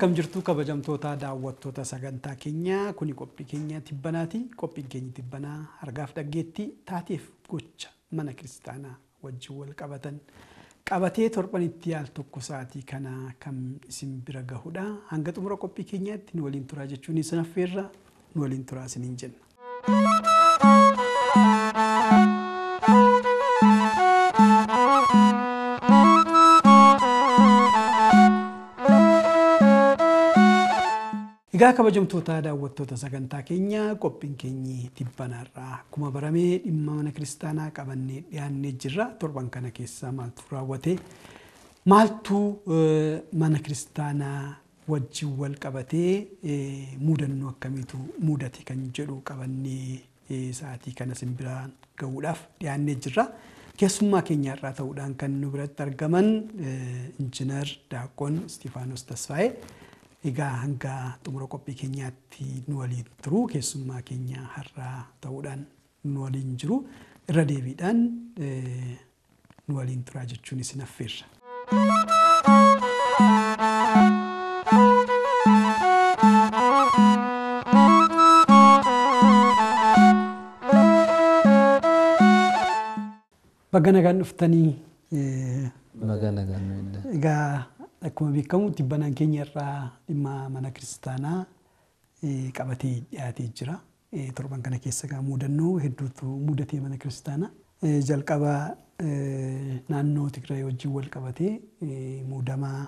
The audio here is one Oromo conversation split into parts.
akkam jirtu kabajamtoota daawwattoota sagantaa keenyaa kuni qophii keenya tibbanaati Qophii keenya tibbanaa argaaf dhaggeetti taateef gocha mana kiristaanaa wajjin wal qabatan qabatee torbanitti yaal tokko sa'aatii kana kan isin bira gahudha hanga xumura qophii keenyaatti nu waliin turaa jechuun isinaffeerra nu waliin turaa isiniin jenna. Egaa kabajamtoota daawwattoota sagantaa keenya qophiin keenya tibbanaarraa akkuma baramee dhimma mana kiristaanaa qabannee dhiyaannee jirra. Torban kana keessaa maaltu raawwate? Maaltu mana kiristaanaa wajjin wal qabatee mudannoo akkamiitu mudate kan jedhu qabannee sa'aatii kana simbiraan ga'uudhaaf dhiyaannee jirra. Keessummaa keenya irraa ta'uudhaan kan nu biratti argaman injinar Daaqoon Istifaanos Tasfaayee. egaa hanga xumura qophii keenyaatti nu waliin turuu keessummaa keenya har'aa ta'uudhaan nu waliin jiru irra deebiidhaan eh, nu waliin turaa jechuunis isin affeerra. Bagga nagaan dhuftanii. Eh, Bagga nagaan. Egaa Akkuma beekamu dhibbanaan keenya irraa dhimma mana kiristaanaa e, qabatee dhiyaatee jira. E, torban kana keessa egaa mudannoo hedduutu mudatee mana kiristaanaa. E, Jalqaba naannoo Tigraay wajjin wal qabatee muudamaa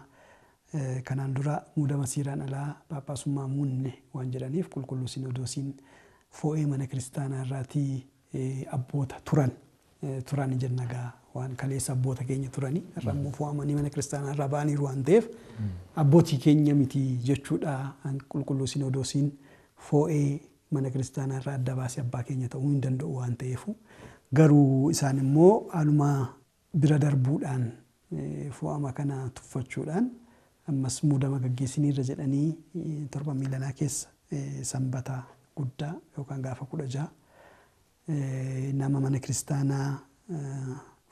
kanaan dura muudama siiraan alaa phaaphaasummaa Munne waan jedhaniif qulqulluu sinodoosiin foo'ee mana kiristaanaa irraatii abboota turan turan jenna egaa waan kaleessa abboota keenya turanii mm-hmm. rammuuf waamanii mana kiristaanaa irraa ba'aniiru waan ta'eef mm-hmm. abbootii keenya miti jechuudha qulqulluu sinodoosiin foo'ee mana kiristaanaa irraa adda baase abbaa keenya ta'uu hin danda'u waan ta'eefu garuu isaan immoo haaluma bira darbuudhaan foo'ama kana tuffachuudhaan ammas muudama gaggeessinii jedhanii torba miilanaa keessa sanbata guddaa yookaan gaafa kudha ja'a nama mana kiristaanaa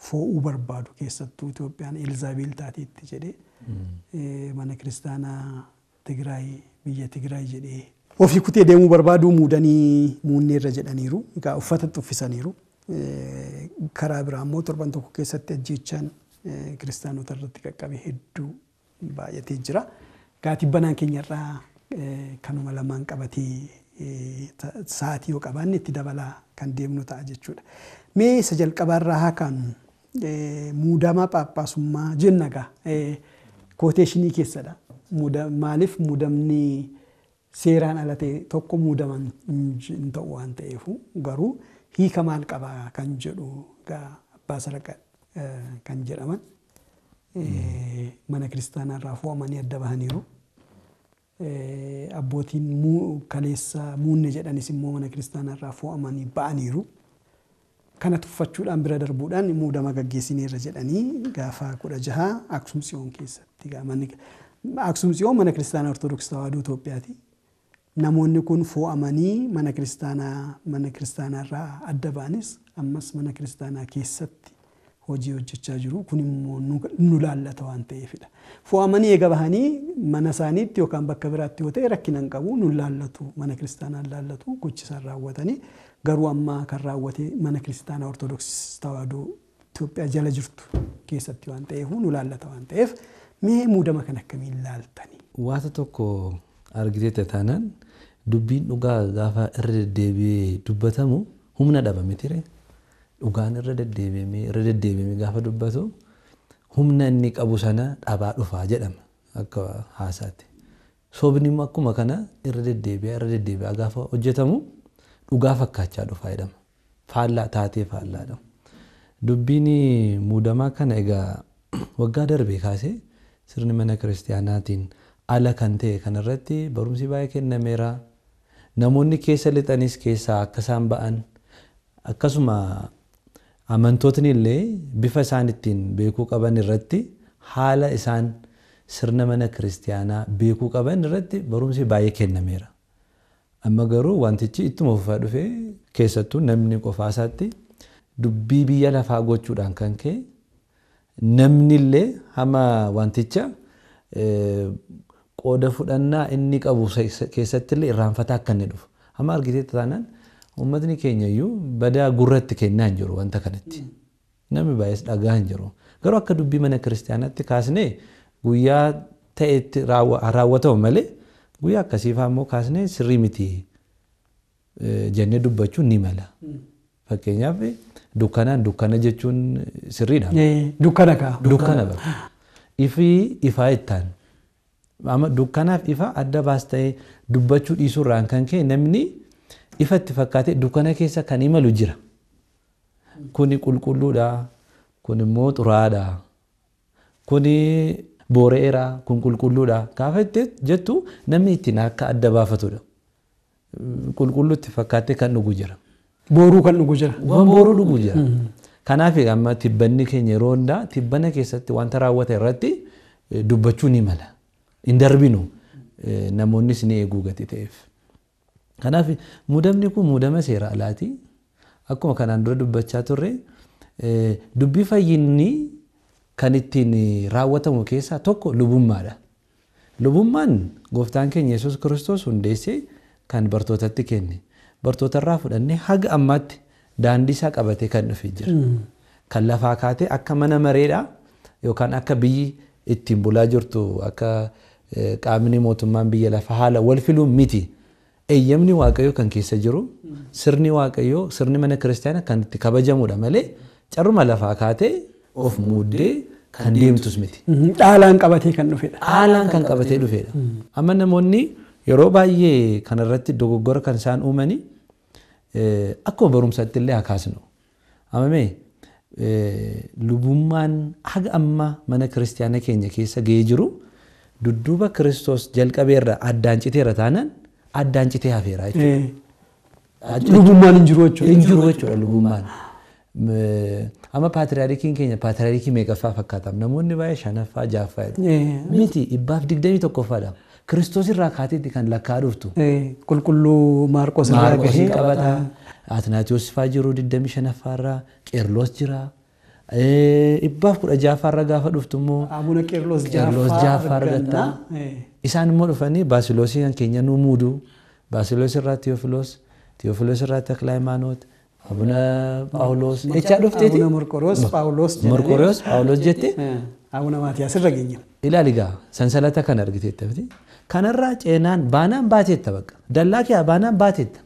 Fo'uu barbaadu keessattuu Itoophiyaan Elizaabeeli taateetti jedhee hmm. mana kiristaanaa Tigraay biyya Tigraay jedhee ofii kutee deemu barbaadu muudanii muunnee irra jedhaniiru. Egaa eh, uffata Karaa torban tokko keessatti eh, kiristaanota irratti qaqqabe hedduu baay'atee jira. keenyarraa eh, kanuma lamaan qabatee sa'aatii yoo qabaanne itti dabalaa kan deemnu ta'a jechuudha. Mee isa jalqabaarraa haa muudamaa paappaasummaa jenna gaa kooteeshinii keessadha. Maaliif muudamni seeraan ala ta'e tokko muudaman hintau ta'u waan ta'eef garuu hiika maal qabaa kan jedhu gaa abbaa kan jedhaman mana kiristaanaa irraa fo'amanii adda bahaniiru. Abbootiin kaleessa muunne jedhanis immoo mana kiristaanaa irraa fo'amanii ba'aniiru. kana tuffachuudhaan bira darbuudhaan muudama gaggeessinee irra jedhanii gaafa kudha jahaa Aksum Tsiyoon keessatti Aksum mana kiristaana Ortodoksii Tawaahidoo Itoophiyaati. Namoonni kun foo'amanii mana kiristaanaa mana adda ba'anis ammas mana kiristaanaa keessatti hojii hojjechaa jiru kunimmoo nu laallata waan ta'eefidha. Foo'amanii eega bahanii mana isaaniitti yookaan bakka biraatti yoo ta'e rakkina hin qabu nu laallatu mana kiristaanaan laallatu gochisaan raawwatanii garuu ammaa kan raawwatee mana kiristaanaa ortodoksii tawaahidoo Itoophiyaa jala jirtu keessatti waan ta'eef mee muudama kan akkamiin laaltani. Waata tokko argitee taanaan dubbiin dhugaa gaafa irra deddeebi'ee dubbatamu humna dhaba mitiire dhugaan irra deddeebi'ee gaafa dubbatu humna inni qabu sana dhabaa dufaa jedhama akka haasaatti. Sobni akkuma kana irra deddeebi'aa irra deddeebi'aa gaafa hojjetamu. dhugaa fakkaachaa dhufaa jedhama. Faallaa taatee faallaadha. Dubbiin muudamaa kana egaa waggaa darbee kaase sirni mana kiristaanaatiin ala kan ta'e irratti barumsi baay'ee kennameera. Namoonni keessa lixanis keessaa akka isaan ba'an akkasuma amantootni illee bifa isaan ittiin beekuu qaban irratti haala isaan sirna mana kiristaanaa beekuu qaban irratti barumsi baay'ee kennameera. Amma garuu wantichi itti fufaa dhufee keessattuu namni isaatti dubbii biyya lafaa gochuudhaan kan ka'e namni illee hama wanticha e, qooda fudhannaa inni qabu keessatti illee irraanfataa akka inni dhufu. Amma argiteetti taanaan uummatni keenya iyyuu badaa gurratti kennaa hin jiru wanta kanatti. Namni baay'ees dhagaa hin jiru. Garuu akka dubbii mana kiristaanaatti kaasnee guyyaa ta'etti raawwatamu malee. Guyya akkasiifaa immoo kaasnee sirrii miti jennee dubbachuun ni mala. Fakkeenyaaf dukana dukkana jechuun sirriidha. Dukkana ka'a. Ifii ifaa ittaan. Dukkanaaf ifa adda baas dubbachuu dhiisuurraan kan namni ifa itti fakkaatee keessa kan imalu jira. Kuni qulqulluudha. Kun immoo xuraa'aadha. Kuni boora'eera kun qulqulluudha gaafa jettu namni ittiin akka adda baafatudha. Qulqulluutti fakkaattee kan dhugu jira. Booruu kan dhugu jira. Waan booruu dhugu jira. Kanaaf amma tibbanni keenya yeroo hundaa tibbana keessatti wanta raawwata irratti dubbachuu ni mala. Hin darbinu namoonnis ni eeguu gati ta'eef. Kanaaf muudamni kun muudama seera alaati. Akkuma kanaan dura dubbachaa turre dubbii fayyinni kan ittiin raawwatamu keessaa tokko lubummaadha. Lubummaan gooftaan keenya Yesuus Kiristoos hundeessee kan bartootatti kenne. Bartootarraa fudhannee haga ammaatti daandii isaa qabatee kan dhufee jira. Kan lafaa kaatee akka mana maree mareedhaa yookaan akka biyyi ittiin bulaa jirtu akka qaamni mootummaan biyya lafaa haala wal filuun miti. Eeyyamni Waaqayyoo kan keessa jiru sirni Waaqayyoo sirni mana kiristaanaa kan itti kabajamudha malee carruma lafaa kaatee of muuddee kan deemtus miti. Dhaalaan qabatee kan dhufedha. Dhaalaan kan qabatee dhufedha. Amma namoonni yeroo baay'ee kanarratti dogoggora kan isaan uumani akkuma barumsatti illee hakaasnu. Amame lubummaan haga amma mana kiristaanaa keenya keessa ga'ee jiru dudduuba kiristoos jalqabeerra addaan citeera taanaan addaan citee hafeera jechuudha. Lubummaan hin jiru jechuudha. Hin jiru jechuudha lubummaan. ama paatiriyarikiin keenya paatiriyarikii meeqaffaa fakkaataam? Namoonni baay'ee shanaffaa, jaaffaa miti dhibbaaf digdamii tokkoffaadha. Kiristoos irraa kaateetti kan lakkaa dhuftu. Qulqulluu Maarqos irraa gahee qabata. Atinaatiyoos fa'aa jiru 25 irraa, Qeerloos jira. Dhibbaaf kudha jaaffaa irra gaafa dhuftu immoo. Amuna Qeerloos jaaffaa argatta. Isaan immoo dhufanii Baasiloosii kan keenya nu muudu. Baasiloos irraa Tiyoofiloos, Tiyoofiloos irraa Takla Hayimaanoot. Abuna paawulos. Echa dhuftee abuna morkoros paawulos jedhani. Morkoros paawulos jette. Abuna maatiyaa asirra geenye. Ilaali gaafa. Sansalata kan argiteetti. Kanarraa ceeenaan baanaan baateetta bakka. Dallaakee baanaan baateetta.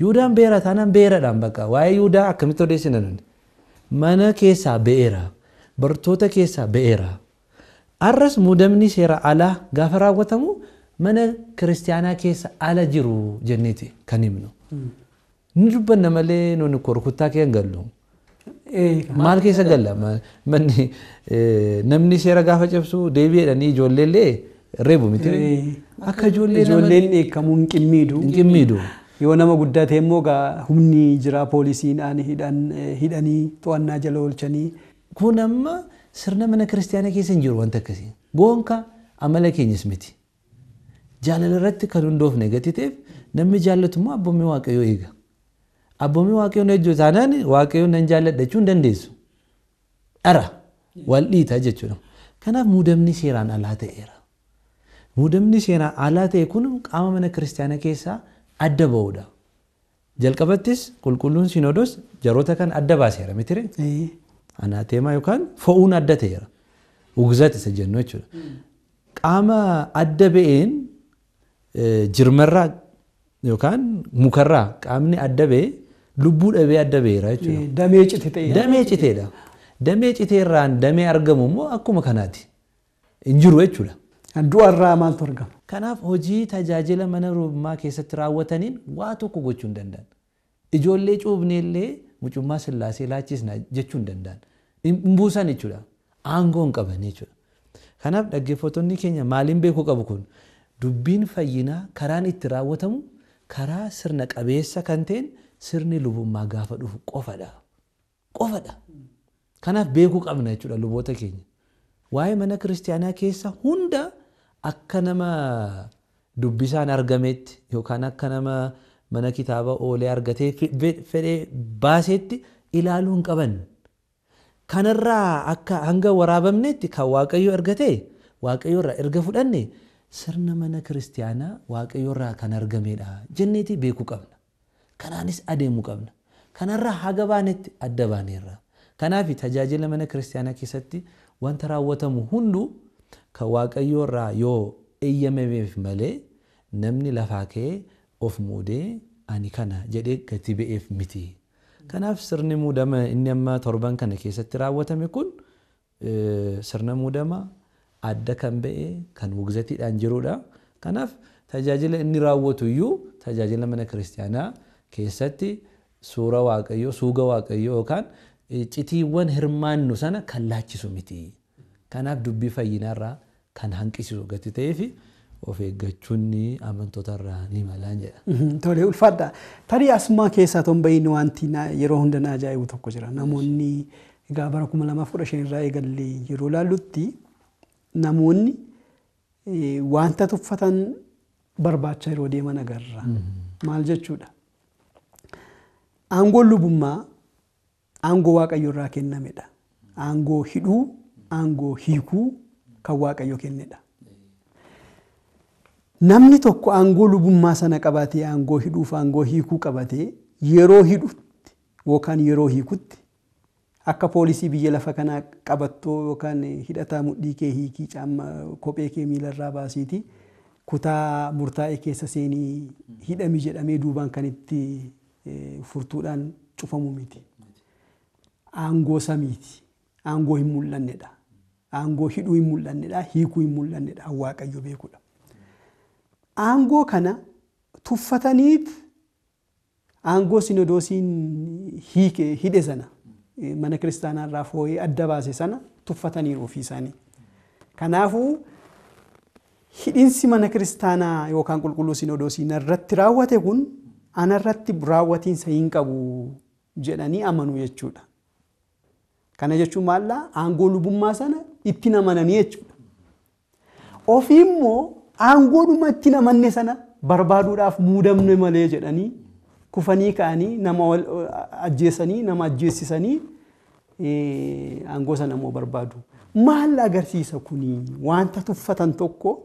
Yuudaan beerataanaan beeradhaan bakka waa'ee Yuudaa akkamitti odeessina. Mana keessaa beera. Barootoota keessaa beeraa. Arras mudamni seeraan alaa gaafa raawwatamu mana kiristaanaa keessa ala jiru jenneeti. ni dubbanna malee nuti rukuttaa kee gallu. Maal keessa galla manni namni seera gaafa cabsu deebi'eedhaan ijoollee illee reebu miti. Akka ijoollee ijoolleen eekkamuu hin qimmiidu. Hin qimmiidu. Yoo nama guddaa ta'e immoo humni jira poolisiidhaan hidhanii to'annaa jala oolchanii. Kun amma sirna mana kiristaanaa keessa hin jiru wanta akkasii. Boonka amala keenyas miti. Jaalala irratti kan hundoofne gati ta'eef namni jaallatummaa abboommii waaqayyoo eega. abboomin waaqayyoon ejjuu taanaan waaqayyoon nan jaalladha dandeessu dhara wal dhiita jechuudha. Kanaaf muudamni seeraan alaa ta'eera. Muudamni seeraan alaa ta'e kun qaama mana kiristaanaa keessaa adda ba'uudha. Jalqabattis qulqulluun sinodos jaroota kan adda baaseera mitire. Anaateemaa yookaan fo'uun adda ta'eera. Ugzat isa jennu jechuudha. Qaama adda ba'een jirmarraa yookaan mukarraa qaamni adda ba'ee lubbuu dhabee adda beera jechuudha. Damee cite Damee citeedha. Damee citeerraan damee argamu immoo akkuma kanaati. Hin jiru jechuudha. Du'arraa maaltu argama? Kanaaf hojii tajaajila mana roobummaa keessatti raawwataniin waa tokko gochuu hin danda'an. Ijoollee cuubneellee mucummaa sillaasee laachisna jechuu hin danda'an. Hin buusan jechuudha. Aangoo hin qaban jechuudha. Kanaaf dhaggeeffattoonni keenya maaliin beekuu qabu kun dubbiin fayyinaa karaan itti raawwatamu karaa sirna qabeessa kan ta'een sirni lubummaa gaafa dhufu qofadha. Qofadha. Kanaaf beekuu qabna jechuudha luboota keenya. Waa'ee mana kiristaanaa keessa hunda akka nama dubbisaan argameetti yookaan akka nama mana kitaaba oolee argatee fedhee baasetti ilaaluu hin qaban. Kanarraa akka hanga waraabamneetti kan Waaqayyo argatee Waaqayyo irraa erga fudhanne sirna mana kiristaanaa Waaqayyo irraa kan argamedha jenneeti beekuu qabna. kanaanis adeemu qabna. Kanarraa haga baanetti adda baaneerra. Kanaaf tajaajila mana kiristaanaa keessatti wanta raawwatamu hunduu kan waaqayyoo irraa yoo eeyyameef malee namni lafaa ka'ee of muudee ani kana jedhee gati ba'eef miti. Kanaaf sirni muudama inni amma torban kana keessatti raawwatame kun sirna muudama adda kan ba'e kan wugzatiidhaan jiruudha. Kanaaf tajaajila inni raawwatu iyyuu tajaajila mana kiristaanaa keessatti suura waaqayyoo suuga waaqayyoo yookaan e, citiiwwan hirmaannu sana kan laachisu miti kanaaf dubbii fayyinaarraa kan hanqisisu gati ta'eefi of eeggachuun amantoota ni malaan jedha. Mhm, tole ulfaadha. Tarii asumaa keessaa tonba'iin wanti yeroo hunda na ajaa'ibu tokko jira. Namoonni egaa kuma lamaaf kudha shan yeroo ilaallutti namoonni e, wanta tuffatan barbaacha yeroo deeman agarra. Mhm. Maal jechuudha? Aangoo lubummaa aangoo waaqayyo irraa kennamedha. Aangoo angoo aangoo hiikuu kan waaqayyo kennedha. Namni tokko aangoo lubummaa sana qabatee aangoo hidhuuf aangoo hiikuu qabatee yeroo hidhutti yeroo hiikutti akka poolisii biyya lafa kanaa qabattoo yookaan hidhataa mudhii kee hiikii caammaa kophee kee miilarraa baasiitii kutaa murtaa'e keessa seenii hidhami jedhamee duubaan kan itti Eh, furtuudhaan cufamu miti. Aangoo samiiti. Aangoo hin mul'annedha. Aangoo hidhuu hin mul'annedha. Hiikuu hin mul'annedha. Waaqayyo beekudha. Aangoo kana tuffataniit aangoo sinodosiin hiike hidhe sana eh, mana kiristaanaa irraa adda baase sana tuffataniiru ofii isaanii. Kanaafuu hidhinsi mana kiristaanaa yookaan qulqulluu sinodoosiin irratti raawwate kun anarratti raawwatiinsa hin qabu jedhanii amanu jechuudha. Kana jechuun maallaa aangoo lubummaa sana ittiin amananii jechuudha. Ofiimmoo aangoodhuma itti amanne sana barbaaduudhaaf muudamne malee jedhanii kufanii ka'anii nama ajjeesanii nama ajjeessisanii aangoo sana immoo barbaadu. Maal agarsiisa kuni wanta tuffatan tokko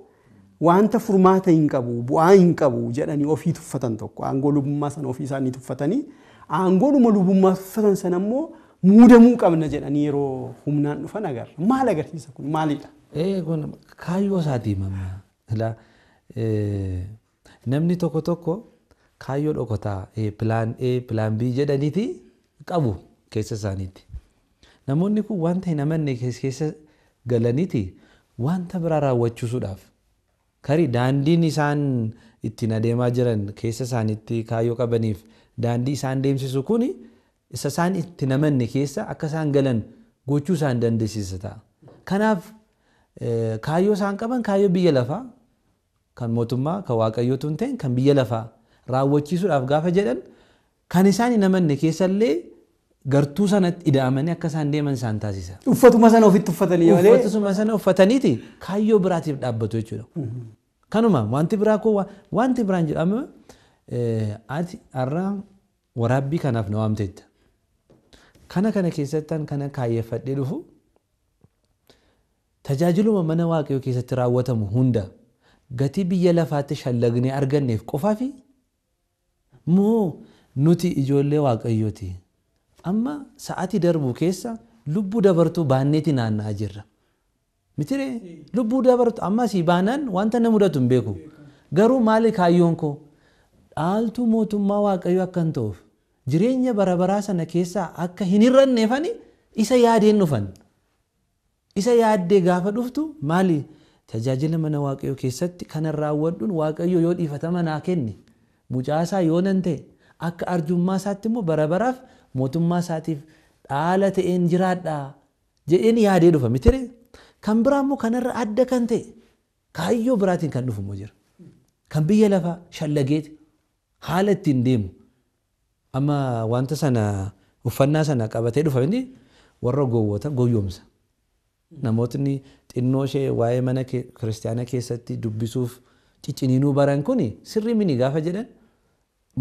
wanta furmaata hin qabu bu'aa hin qabu jedhanii ofii tuffatan tokko aangoo lubummaa sana ofii isaanii tuffatanii lubummaa tuffatan san ammoo muudamuu qabna jedhanii yeroo humnaan dhufan agarra maal agarsiisa kun maalidha. Kun kaayyoo Namni tokko tokko kaayyoo dhokotaa pilaan A pilaan B jedhaniiti qabu keessa isaaniitti. Namoonni kun wanta hin amanne keessa galaniiti wanta biraa raawwachiisuudhaaf. karii daandiin isaan ittiin adeemaa jiran keessa isaaniitti kaayoo qabaniif daandii isaan deemsisu kun isa isaan itti namanne keessa akka isaan galan gochuu isaan dandeessisa ta'a. Kanaaf eh, kaayoo isaan qaban kaayoo biyya lafaa kan mootummaa kan waaqayyootu hin kan biyya lafaa raawwachiisuudhaaf gaafa jedhan kan isaan hin namanne illee. gartuu sanatti idaamanii akka isaan deeman isaan taasisa. Uffatuma sana ofitti uffatanii malee. Uffatuma sana uffataniiti kaayyoo biraatiif dhaabbatu jechuudha. Mhm. Kanuma wanti biraa koo wanti biraan jedhame eh, ati har'aa waraabbii kanaaf na waamteetta. Kana kana keessattaan kana kaayyeffadhee dhufu tajaajiluma mana waaqayyoo keessatti raawwatamu hunda gatii biyya lafaatti shallagnee arganneef qofaa moo nuti ijoollee waaqayyooti. amma sa'ati darbu keessa lubbuu dabartuu baanneeti naanna'aa jirra. Mitiree lubbuu dabartu sii baanan wanta na mudatu hin beeku. Garuu maali kaayyoon koo dhaaltuu mootummaa waaqayyoo akka hin ta'uuf jireenya barabaraa sana keessaa akka hin hirranneefani isa yaadeen dhufan. Isa yaaddee gaafa dhuftu maali tajaajila mana waaqayyoo keessatti kanan raawwadhuun waaqayyoo yoo dhiifatama naa kenne mucaasaa yoo nan ta'e akka arjummaa isaatti immoo barabaraaf mootummaa isaatiif dhaala ta'een jiraadha jedheen yaadee dhufa miti kan biraa immoo kanarra adda kan ta'e kaayyoo biraatiin kan dhufu jira kan biyya lafaa shallageeti haala ittiin deemu amma wanta sana uffannaa sana qabatee dhufa warra gowwoota goyyoomsa namootni xinnoo ishee waa'ee mana kiristaanaa keessatti dubbisuuf cicciniinuu baran kun sirrii mini gaafa jedhan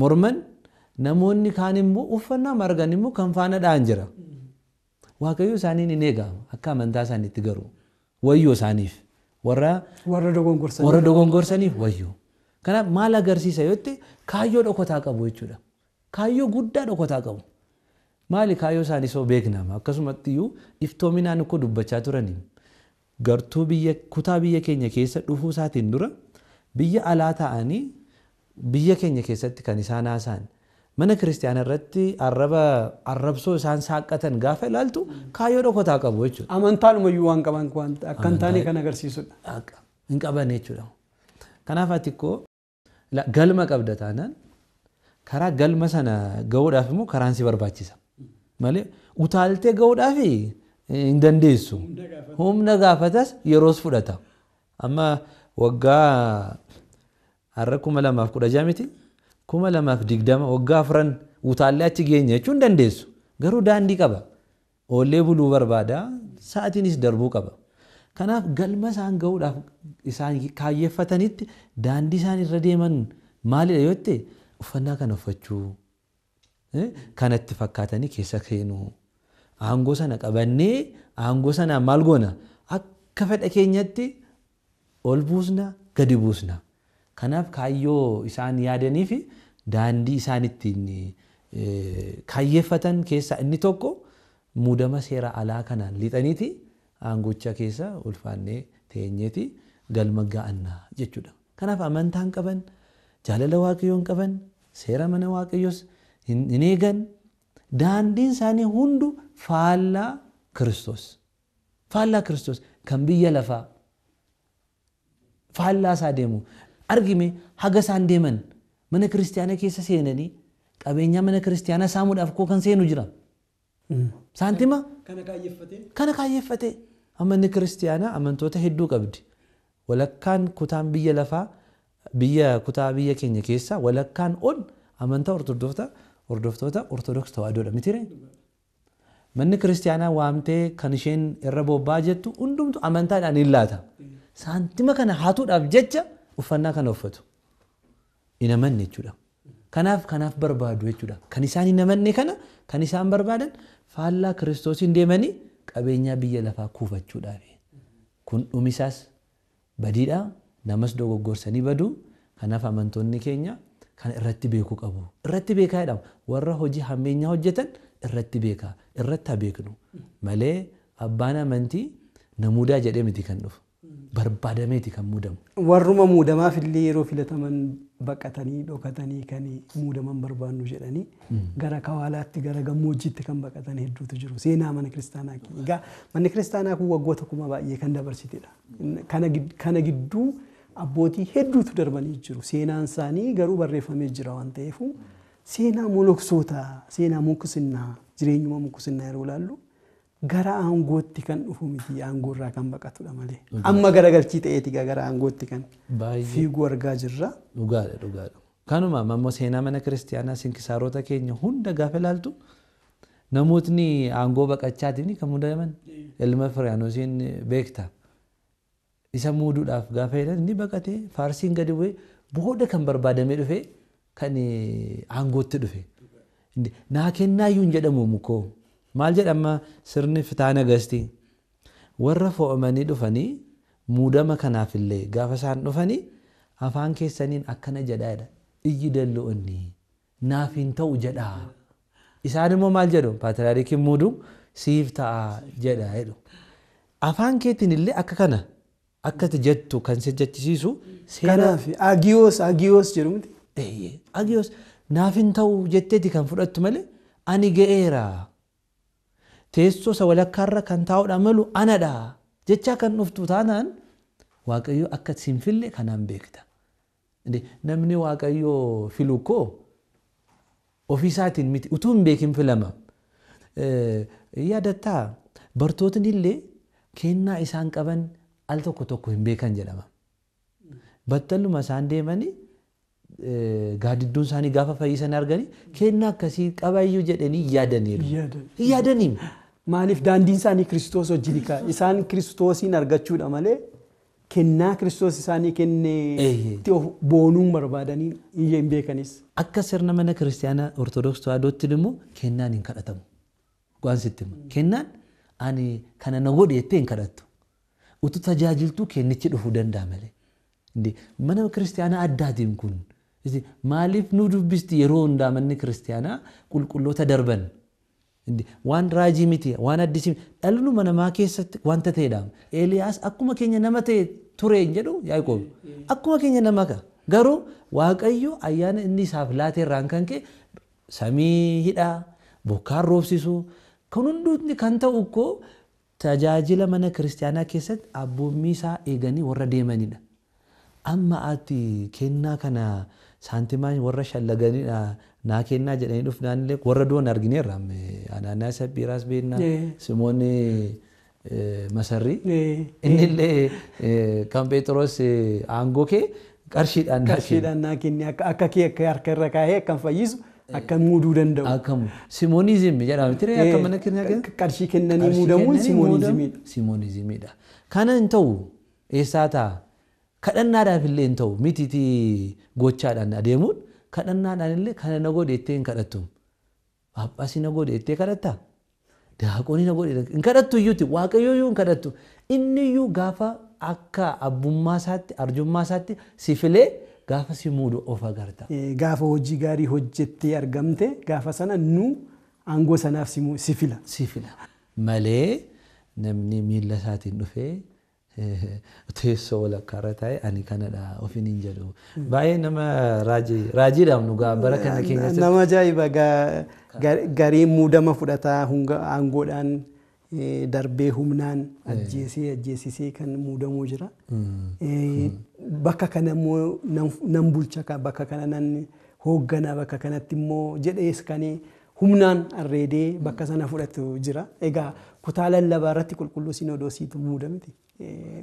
morman namoonni kaan immoo uffannaa margan immoo kan faanadhaan jira. Waaqayyo isaaniin hin eegama akka amantaa isaaniitti garuu wayyoo isaaniif warra dogongorsaniif wayyoo. Kanaaf maal agarsiisa yotti kaayyoo dhokataa qabu jechuudha. Kaayyoo guddaa dhokataa qabu. Maali kaayyoo isaanii soo beeknama akkasumatti iyyuu iftoominaan ukkoo dubbachaa turanii gartuu kutaa biyya keenya keessa dhufuu isaatiin dura biyya alaa ta'anii biyya keenya keessatti kan isaan haasa'an mana kiristaanaa irratti arrabsoo isaan saaqqatan gaafa ilaaltu kaayyoo dhokataa qabu jechuudha. Amantaanumayyuu waan qaban akka hin taane kan agarsiisudha. Hin qaban jechuudha. Kanaaf ati koo galma qabda taanaan karaa galma sana ga'uudhaaf immoo karaan si barbaachisa. Malee utaaltee ga'uudhaaf hin dandeessu. Humna gaafatas yeroos fudhata. Amma waggaa har'a kuma lamaaf kudha ja'a miti. kuma lamaaf digdama waggaa afran utaallee achi geenye jechuun dandeessu garuu daandii qaba oollee buluu barbaada sa'atiinis darbuu qaba kanaaf galma isaan ga'uudhaaf isaan kaayyeeffatanitti daandii isaan irra deeman yoo yotte uffannaa kana uffachuu kanatti fakkaatanii keessa seenuu aangoo sana qabannee aangoo sanaa maal goona akka fedha keenyatti ol buusna gadi buusna Kanaaf kaayyoo isaan yaadanii fi daandii isaan ittiin e, kaayyeeffatan keessaa inni tokko muudama seera alaa kanaan lixaniiti aangocha keessa ulfaannee teenyeeti galma ga'annaa jechuudha. Kanaaf hin qaban, jaalala waaqayyoon qaban, seera mana waaqayyos hin eegan daandiin isaanii hundu faallaa Kiristoos. Faallaa Kiristoos kan biyya lafaa faallaa isaa deemu argime haga isaan deeman mana kiristaanaa keessa seenanii qabeenyaa mana kiristaanaa saamuudhaaf koo kan seenu jira. Hmm. Saantima kana kaayeffatee amanni kiristaanaa amantoota hedduu qabdi. Walakkaan kutaan biyya lafaa biyya kutaa biyya keenya keessa walakkaan ol amantaa hordoftoota hordoftoota ortodoks tawaadoodha mitiire. Manni kiristaanaa waamtee kan isheen irra bobbaa jettu hundumtu amantaadhaan hin laata. Hmm. Saantima kana haatuudhaaf jecha uffannaa kana uffatu hin jechuudha. Kanaaf kanaaf barbaadu jechuudha. Kan isaan hin kana kan isaan barbaadan faallaa kiristoosiin deemanii qabeenyaa biyya lafaa kuufachuudhaafi. Kun dhumisaas badiidhaa namas dogoggorsanii baduu kanaaf amantoonni keenya kan irratti beekuu qabu. Irratti beekaa jedhama. Warra hojii hammeenyaa hojjetan irratti beekaa. Irratti haa beeknu malee abbaan amantii namuudaa jedhee miti kan dhufu. barbaadameeti kan muudamu. Warruma muudamaaf illee yeroo filataman baqatanii dhokatanii kan muudaman barbaannu jedhanii hmm. gara kawaalaatti gara gammoojjiitti kan baqatan hedduutu jiru. Seenaa mana kiristaanaa kun egaa manni kiristaanaa kun waggoota kumaa baay'ee kan dabarsitedha. Kana gidduu abbootii hedduutu darbanii jiru. Seenaan isaanii garuu barreeffamee jira waan ta'eef seenaa moloksoota seenaa mukusinnaa jireenyuma mukusinnaa yeroo ilaallu gara aangootti kan dhufu miti aangoorraa kan baqatudha malee. Amma garagalchii ta'eeti gara aangootti kan fiigu argaa jirra. Kanuma ammoo seenaa mana kiristaanaa sinkisarota keenya hunda gaafa ilaaltu namootni aangoo baqachaatiif kan mudaman ilma beekta. Isa muuduudhaaf gaafa jedhan inni baqatee faarsiin gadi bu'ee booda kan barbaadamee dhufee kan eh, aangootti dhufe. Naa kennaayyuun jedhamu maal jedhama sirni fitaana gasti warra fo'amanii dhufanii muudama kanaafillee gaafa isaan dhufanii afaan keessaniin akkana jedhaadha iyyi dallu'unni naaf hin ta'u jedha isaan immoo maal jedhu paatriyaarkiin muudu siif ta'a jedha jedhu afaan keetiin illee akka kana akkati jettu kan si jechisiisu kanaaf agiyoos agiyoos jedhumuti agiyoos naaf hin ta'u jetteeti kan fudhattu malee ani ga'eera teessoo isa walakkaarra kan taa'uudha malu anadha jechaa kan dhuftu taanaan waaqayyo akka siin fille kanaan beekta. Namni waaqayyo filu koo ofiisaatiin miti utuu hin beekin filama. Eh, Yaadattaa bartootni illee kennaa isaan qaban al tokko tokko hin beekan jedhama. Battaluma isaan deemanii eh, gaadidduun isaanii gaafa fayyisan arganii kennaa akkasii qabayyuu jedhanii yaadaniiru. Yaadaniimu. Maaliif daandiin isaanii Kiristoos wajjin hiika. Isaan Kiristoosiin argachuudha malee kennaa Kiristoos isaanii kennee of boonuun barbaadanii iyyee hin beekanis. Akka sirna mana Kiristaanaa Ortodoks Tewaahidootti immoo kennaan hin kadhatamu. Waan sitti Kennaan ani kana na godhe jettee hin kadhattu. Utuu tajaajiltuu kennichi dhufuu danda'a malee. Mana Kiristaanaa addaatiin kun maaliif nu dubbisti yeroo hundaamanni Kiristaanaa qulqulloota darban waan raajii miti waan addisii dhalnuma namaa keessatti wanta ta'edha Eeliyaas akkuma keenya nama ta'e ture hin jedhu Yaaqoob akkuma keenya nama ka garuu Waaqayyo ayyaana inni isaaf laate kan ka'e samii hidhaa bokkaan roobsisu kan hundutni kan ta'u koo tajaajila mana kiristaanaa keessatti abboommii isaa eeganii warra deemanidha. Amma ati kennaa kana saantimaan warra shallaganiidha nakenna kennaa jedhanii dhufnaan illee warra du'an argineerra anaanaa sabbiiraas beeknaa simoonni masarrii inni kan phexros aangoo kee qarshiidhaan qarshiidhaan naa akka kee harka irra kaa'ee akka fayyisu akka muuduu danda'u akka jedhama akka mana keessa qarshii muudamuun kana hintau ta'u eessaa ta'a kadhannaadhaaf illee hin ta'u mitiitii gochaadhaan adeemuun kadhannaadhaan illee kana na godhe ittee hin kadhattu. Phaaphaasii na godhe ittee kadhattaa? Daaqonii na godhe hin kadhattu iyyuuti waaqayyo iyyuu hin kadhattu. Inni gaafa akka abbummaa isaatti arjummaa si filee gaafa si of agarta. E gaafa hojii gaarii hojjettee argamte gaafa sana nu aangoo sanaaf si Si fila malee namni miila isaatiin dhufee. teessoo walakkaarra taa'e ani kanadha ofiin hin jedhu. Baay'ee nama raajiidhaaf nu ga'a bara kana Nama ajaa'iba garee muudama fudhataa aangoodhaan darbee humnaan ajjeesee ajjeesisee kan muudamuu jira. Bakka kana nan bulcha bakka kana nan hoggana bakka kanatti immoo jedhees kan humnaan arreedee bakka sana fudhatu jira. Egaa kutaa lallabaa irratti qulqulluu sinodoosiitu muuda miti.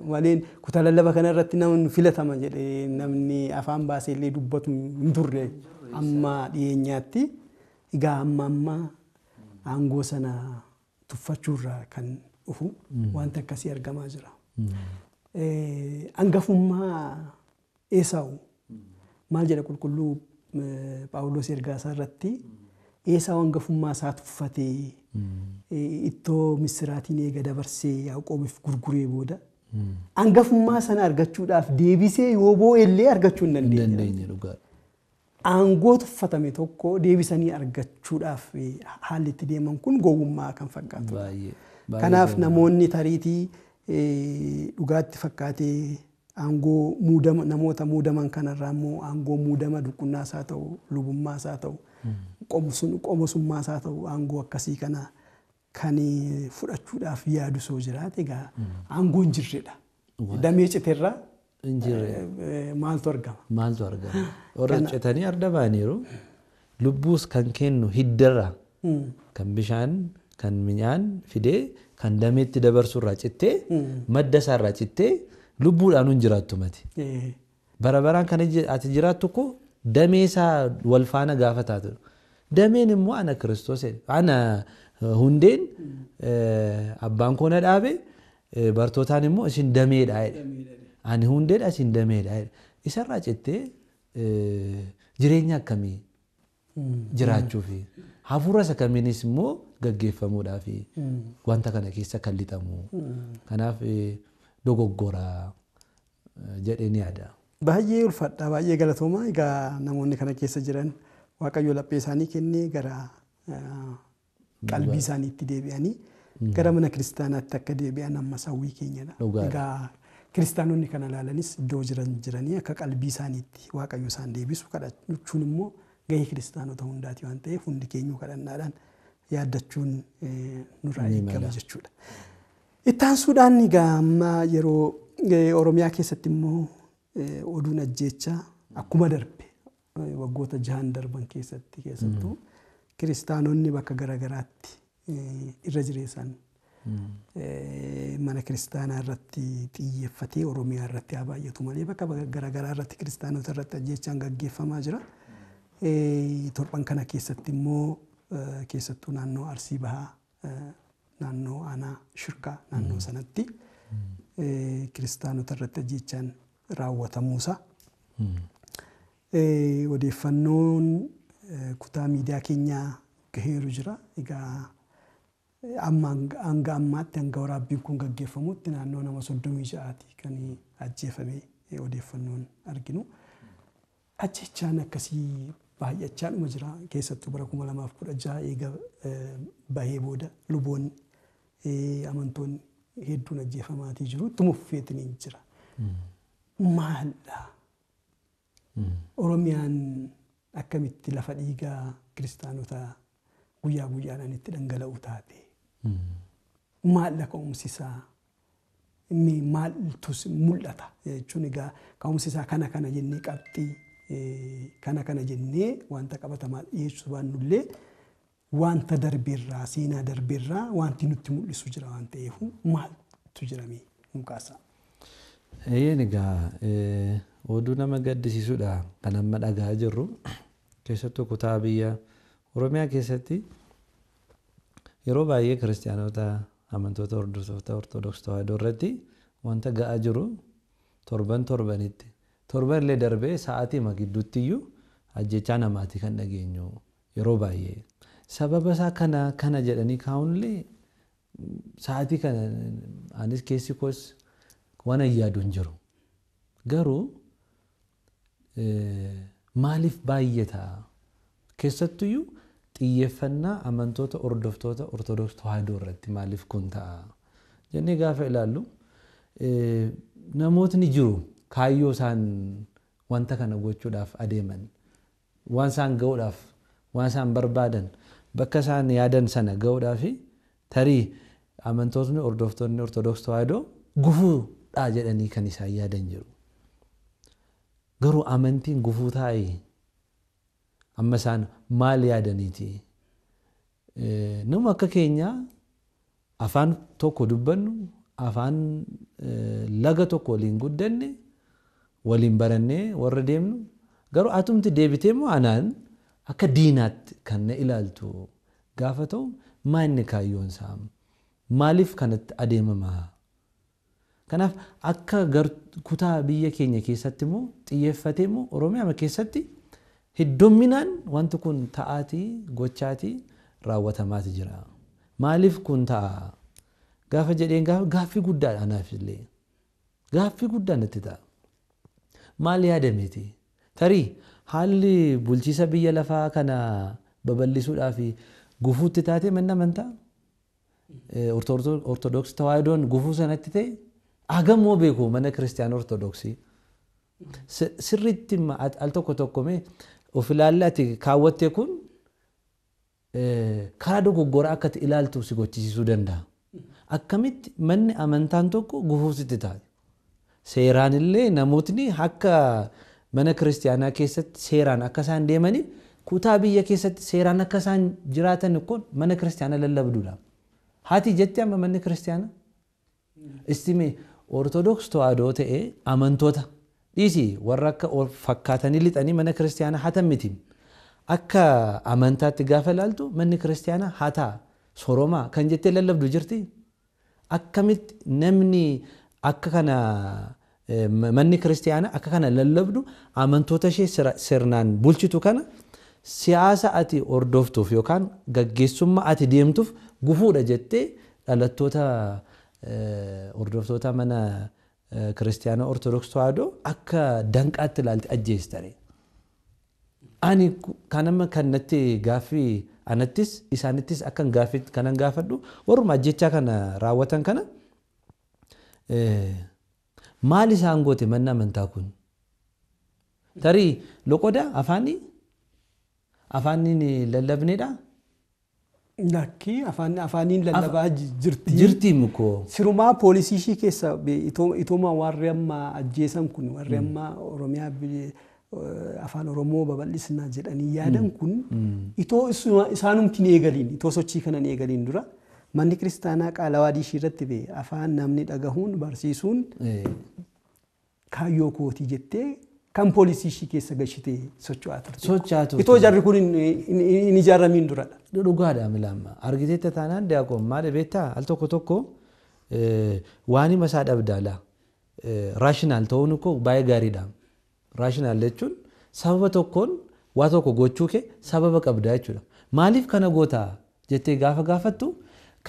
Maleen kutaa lallabaa kanarratti namni filatama jedhee namni afaan baasee illee dubbatu hin turre amma dhiyeenyaatti egaa amma amma aangoo sana tuffachuurraa kan dhufu hmm. wanta akkasii argamaa jira. Hmm. Angafummaa eessaa'u hmm. maal jedha qulqulluu Phaawulos ergaa isaa irratti. eesaa hangafummaa isaa uffatee ittoo misiraatiin eega dabarsee yaaqoomiif gurguree booda hangafummaa sana argachuudhaaf deebisee yoo boo'ellee argachuu hin dandeenye. Aangoo tuffatame tokko deebisanii argachuudhaaf haalli itti deeman kun gowwummaa kan fakkaatudha. Kanaaf namoonni tariitii dhugaatti fakkaatee aangoo namoota muudaman kanarraa aangoo muudama dhukkubnaasaas haa ta'u lubummaas haa ta'u qomosummaa isaa ta'u aangoo akkasii kana kan fudhachuudhaaf yaadu soo jiraate egaa aangoo hin jirredha. Eh, Damee eh, citeerraa maaltu argama? Maaltu argama? Warra citanii arda lubbuus kan kennu hiddarra hmm. kan bishaan kan minyaan fidee kan dameetti dabarsurraa cittee hmm. madda isaarraa cittee lubbuudhaan hin jiraattu mati. Eh. Bara baraan kan ati jiraattu kun dameesaa wal faana gaafa taatu dameen immoo ana kiristoos ana hundeen abbaan koona dhaabe bartootaan immoo isin dameedha ani hundeedha isin dameedha isarraa cittee jireenya akkamii jiraachuuf hafuuras akkamiinis immoo gaggeeffamuudhaaf wanta kana keessa kan kanaaf dogoggoraa jedhee ni yaada. baay'ee ulfadha baay'ee galatooma egaa namoonni kana keessa jiran waaqayyo laphee isaanii kennee gara qalbii isaaniitti deebi'anii hmm. gara mana kiristaanaatti akka deebi'an amma hawwii keenyadha egaa kiristaanonni kana ilaalanis iddoo jiran jiranii akka qalbii isaaniitti waaqayyo isaan deebisu kadhachuun immoo gahee kiristaanota hundaati waan ta'eef hundi keenyu kadhannaadhaan yaaddachuun nurraa eegama jechuudha. Ittaansuudhaan egaa amma yeroo Oromiyaa keessatti immoo Eh, oduun ajjechaa akkuma darbe eh, waggoota jahan darban keessatti keessattuu mm. kiristaanonni bakka garaatti eh, irra jireessan mm. mana kiristaanaa irratti xiyyeeffatee oromiyaa irratti haa baay'atu malee bakka garaa irratti kiristaanota irratti ajjechaan gaggeeffamaa jira. Torban kana keessatti immoo keessattuu naannoo Arsii Bahaa naannoo Aanaa Shirkaa naannoo mm. sanatti kiristaanota irratti ajjechaan raawwatamuusaa. Hmm. Odeeffannoon kutaa miidiyaa keenyaa gaheeru jira. Egaa amma hanga ammaatti hanga waraabbiin kun gaggeeffamutti naannoo nama soddomii ja'aati kan ajjeefame odeeffannoon arginu. Ajjechaan akkasii dhuma jira. Keessattuu bara kuma lamaaf kudha ja'a eega bahee booda luboonni amantoonni hedduun ajjeefamaatii jiru. Ittuma jira. Hmm. maalidha? Oromiyaan akkamitti lafa dhiigaa kiristaanota guyyaa guyyaadhaan itti dhangala'u taate? Maalidha ka'umsi isaa? mul'ata jechuun egaa ka'umsi kana kana jennee qabxii kana kana jennee wanta qabatamaa dhiyeessuu baannullee wanta darbeerraa seenaa darbeerraa wanti nutti mul'isu jira waan ta'eef maaltu jiramee nu Egaa oduu nama gaddisiisudha kan amma dhaga'aa jirru. Keessattuu kutaa biyya Oromiyaa keessatti yeroo baay'ee kiristaanota amantoota hordoftoota Ortodoksii Tawaahidoo irratti wanta ga'aa jiru torban torbanitti torban illee darbee sa'aatiima gidduutti iyyuu ajjechaa namaati kan dhageenyuu yeroo baay'ee. Sababa isaa kana kana jedhanii kaa'uun illee sa'aatii kana anis keessi koos waan ayyaadu jiru garuu maaliif baay'ee ta'a keessattuyyuu xiyyeeffannaa amantoota hordoftoota ortodoks tawaahidoo irratti maaliif kun ta'a jennee gaafa ilaallu namootni jiru kaayyoo isaan wanta kana gochuudhaaf adeeman waan isaan ga'uudhaaf waan isaan barbaadan bakka isaan yaadan sana ga'uudhaaf tarii amantootni hordoftoonni ortodoks tawaahidoo gufuu godhaa jedhanii kan isaan yaadan jiru. Garuu amantiin gufuu taa'ee amma isaan maal yaadaniiti? Nama akka keenyaa afaan tokko dubbannu, afaan laga tokko waliin guddanne, waliin barannee warra deemnu garuu atumti deebitee immoo anaan akka diinaatti kan na ilaaltu gaafa ta'u maa inni maaliif kanatti adeemamaa? Kanaaf akka kutaa biyya keenya keessatti immoo xiyyeeffatee immoo Oromiyaa keessatti hedduminaan wanti kun ta'atii gochaatii raawwatamaati jira. Maaliif kun ta'a? Gaafa jedheen gaaffii guddaadha anaaf illee. Gaaffii guddaa natti ta'a. Maal yaadameeti? Tarii haalli bulchiisa biyya lafaa kana babal'isuudhaaf gufuutti taatee manni amantaa eh, Ortodoksii Tawaayidoon gufuu sanatti ta'e agamo beeku mana kiristaanaa ortodoksii sirriitti al tokko mee of ilaallaati kaawwatte kun kara dogoggora akka ilaaltu si gochisiisuu danda'a. Akkamitti manni amantaan tokko gufuusitti taate seeraan illee namootni akka mana kiristaanaa keessatti seeraan akkasaan isaan deemaniif kutaa biyya keessatti seeraan akkasaan jiraatan kun mana kiristaanaa lallabduudha. Haati jettee amma manni kiristaanaa? Istimee ortodoks to'adoo ta'ee amantoota dhiisii warra akka fakkaatanii lixanii mana kiristaanaa hatan miti akka amantaatti gaafa ilaaltu manni kiristaanaa hataa soromaa kan jettee lallabdu jirti akkamitti namni akka kana manni kiristaanaa akka kana lallabdu amantoota ishee sirnaan bulchitu kana siyaasa ati hordoftuuf yookaan gaggeessummaa ati deemtuuf gufuudha jettee dhalattoota. ordoftoota mana kiristaanaa ortodoksii tawaahidoo akka danqaatti ilaalti tare Ani kanama kanatti gaaffii anattis isaanittis akkan gaaffitti kanan gaafadhu warruma ajjechaa kana raawwatan kana maal isaan goote manna amantaa kun tarii loqodaa afaanii afaaniin lallabneedha Lakkii afaaniin lallabaa jirtii mukkoo mukoo. Sirumaa poolisii ishii keessa itoomaa warri ammaa ajjeesan kun warri mm. ammaa Oromiyaa eh, afaan Oromoo babal'isnaa jedhanii yaadan mm. kun mm. itoo isaanumti eegaliin itoo sochii kanan eegaliin dura manni kiristaanaa qaalawaadii ishii irratti bee afaan namni dhagahuun barsiisuun eh. kaayyoo kootii jettee kan poolisii ishii keessa gashitee socho'aa turte. Socho'aa turte. Itoo jarri kun hin ijaaramiin duradha. Dhugaadha milaama. Argiteetta taanaan daakoon maal beektaa al tokko tokko e, waan hima isaa dhabdaala. E, Raashinaal ta'uun koo baay'ee gaariidha. Raashinaal jechuun sababa tokkoon waa tokko gochuu kee sababa qabda jechuudha. Maaliif kana gootaa jettee gaafa gaafattu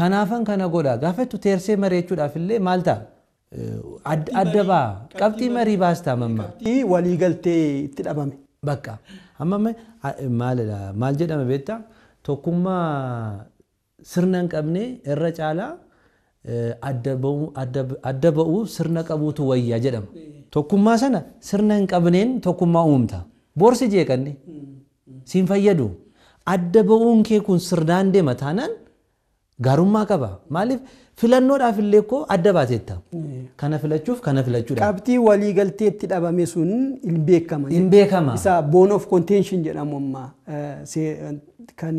kanaafan kana godha gaafattu teersee mareechuudhaaf illee maal ta'a? baa qabxii marii baastaa mammaa. walii galtee itti dhabame. Bakka maal jedhama beektaa tokkummaa sirna hin qabne irra caalaa e, adda ba'uu sirna qabuutu wayyaa jedhama. Tokkummaa sana sirna hin qabneen tokkummaa uumta. Boorsi jeeqanne hmm, hmm. siin fayyadu. Adda ba'uun kee kun sirnaan deema taanaan garummaa qaba. Maaliif? filannoodhaaf koo adda baateetta. Kana filachuuf kana filachuudha. Qabxii walii dhabame sun hin beekama. Hin beekama. isaa bone of contention jedhamu ammaa eh, kan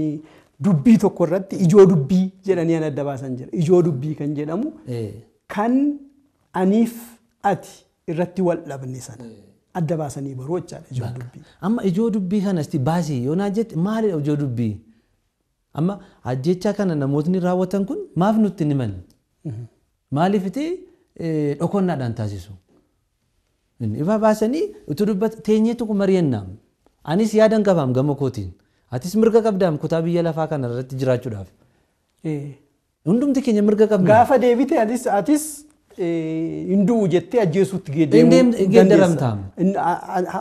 dubbii tokko ijoo dubbii jedhanii adda baasan Ijoo dubbii kan jedhamu kan aniif ati irratti wal dhabne sana. Adda baasanii baruu jechaadha ijoo dubbii. Amma ijoo dubbii kanas baasii yoonaa jette ijoo dubbii? Amma ajjechaa kana namootni raawwatan kun maaf nutti hin himan? Maaliif ta'e dhokonnaadhaan taasisu? Ifaa baasanii utuu dubbata teenyeetu marii yennaam. Anis yaadan qabaam gama kootiin. Atis mirga qabdaam kutaa biyya lafaa kana irratti jiraachuudhaaf. Hundumti keenya mirga qabna. Gaafa deebite atis atis hinduu jettee ajjeesuutti geeddeemuu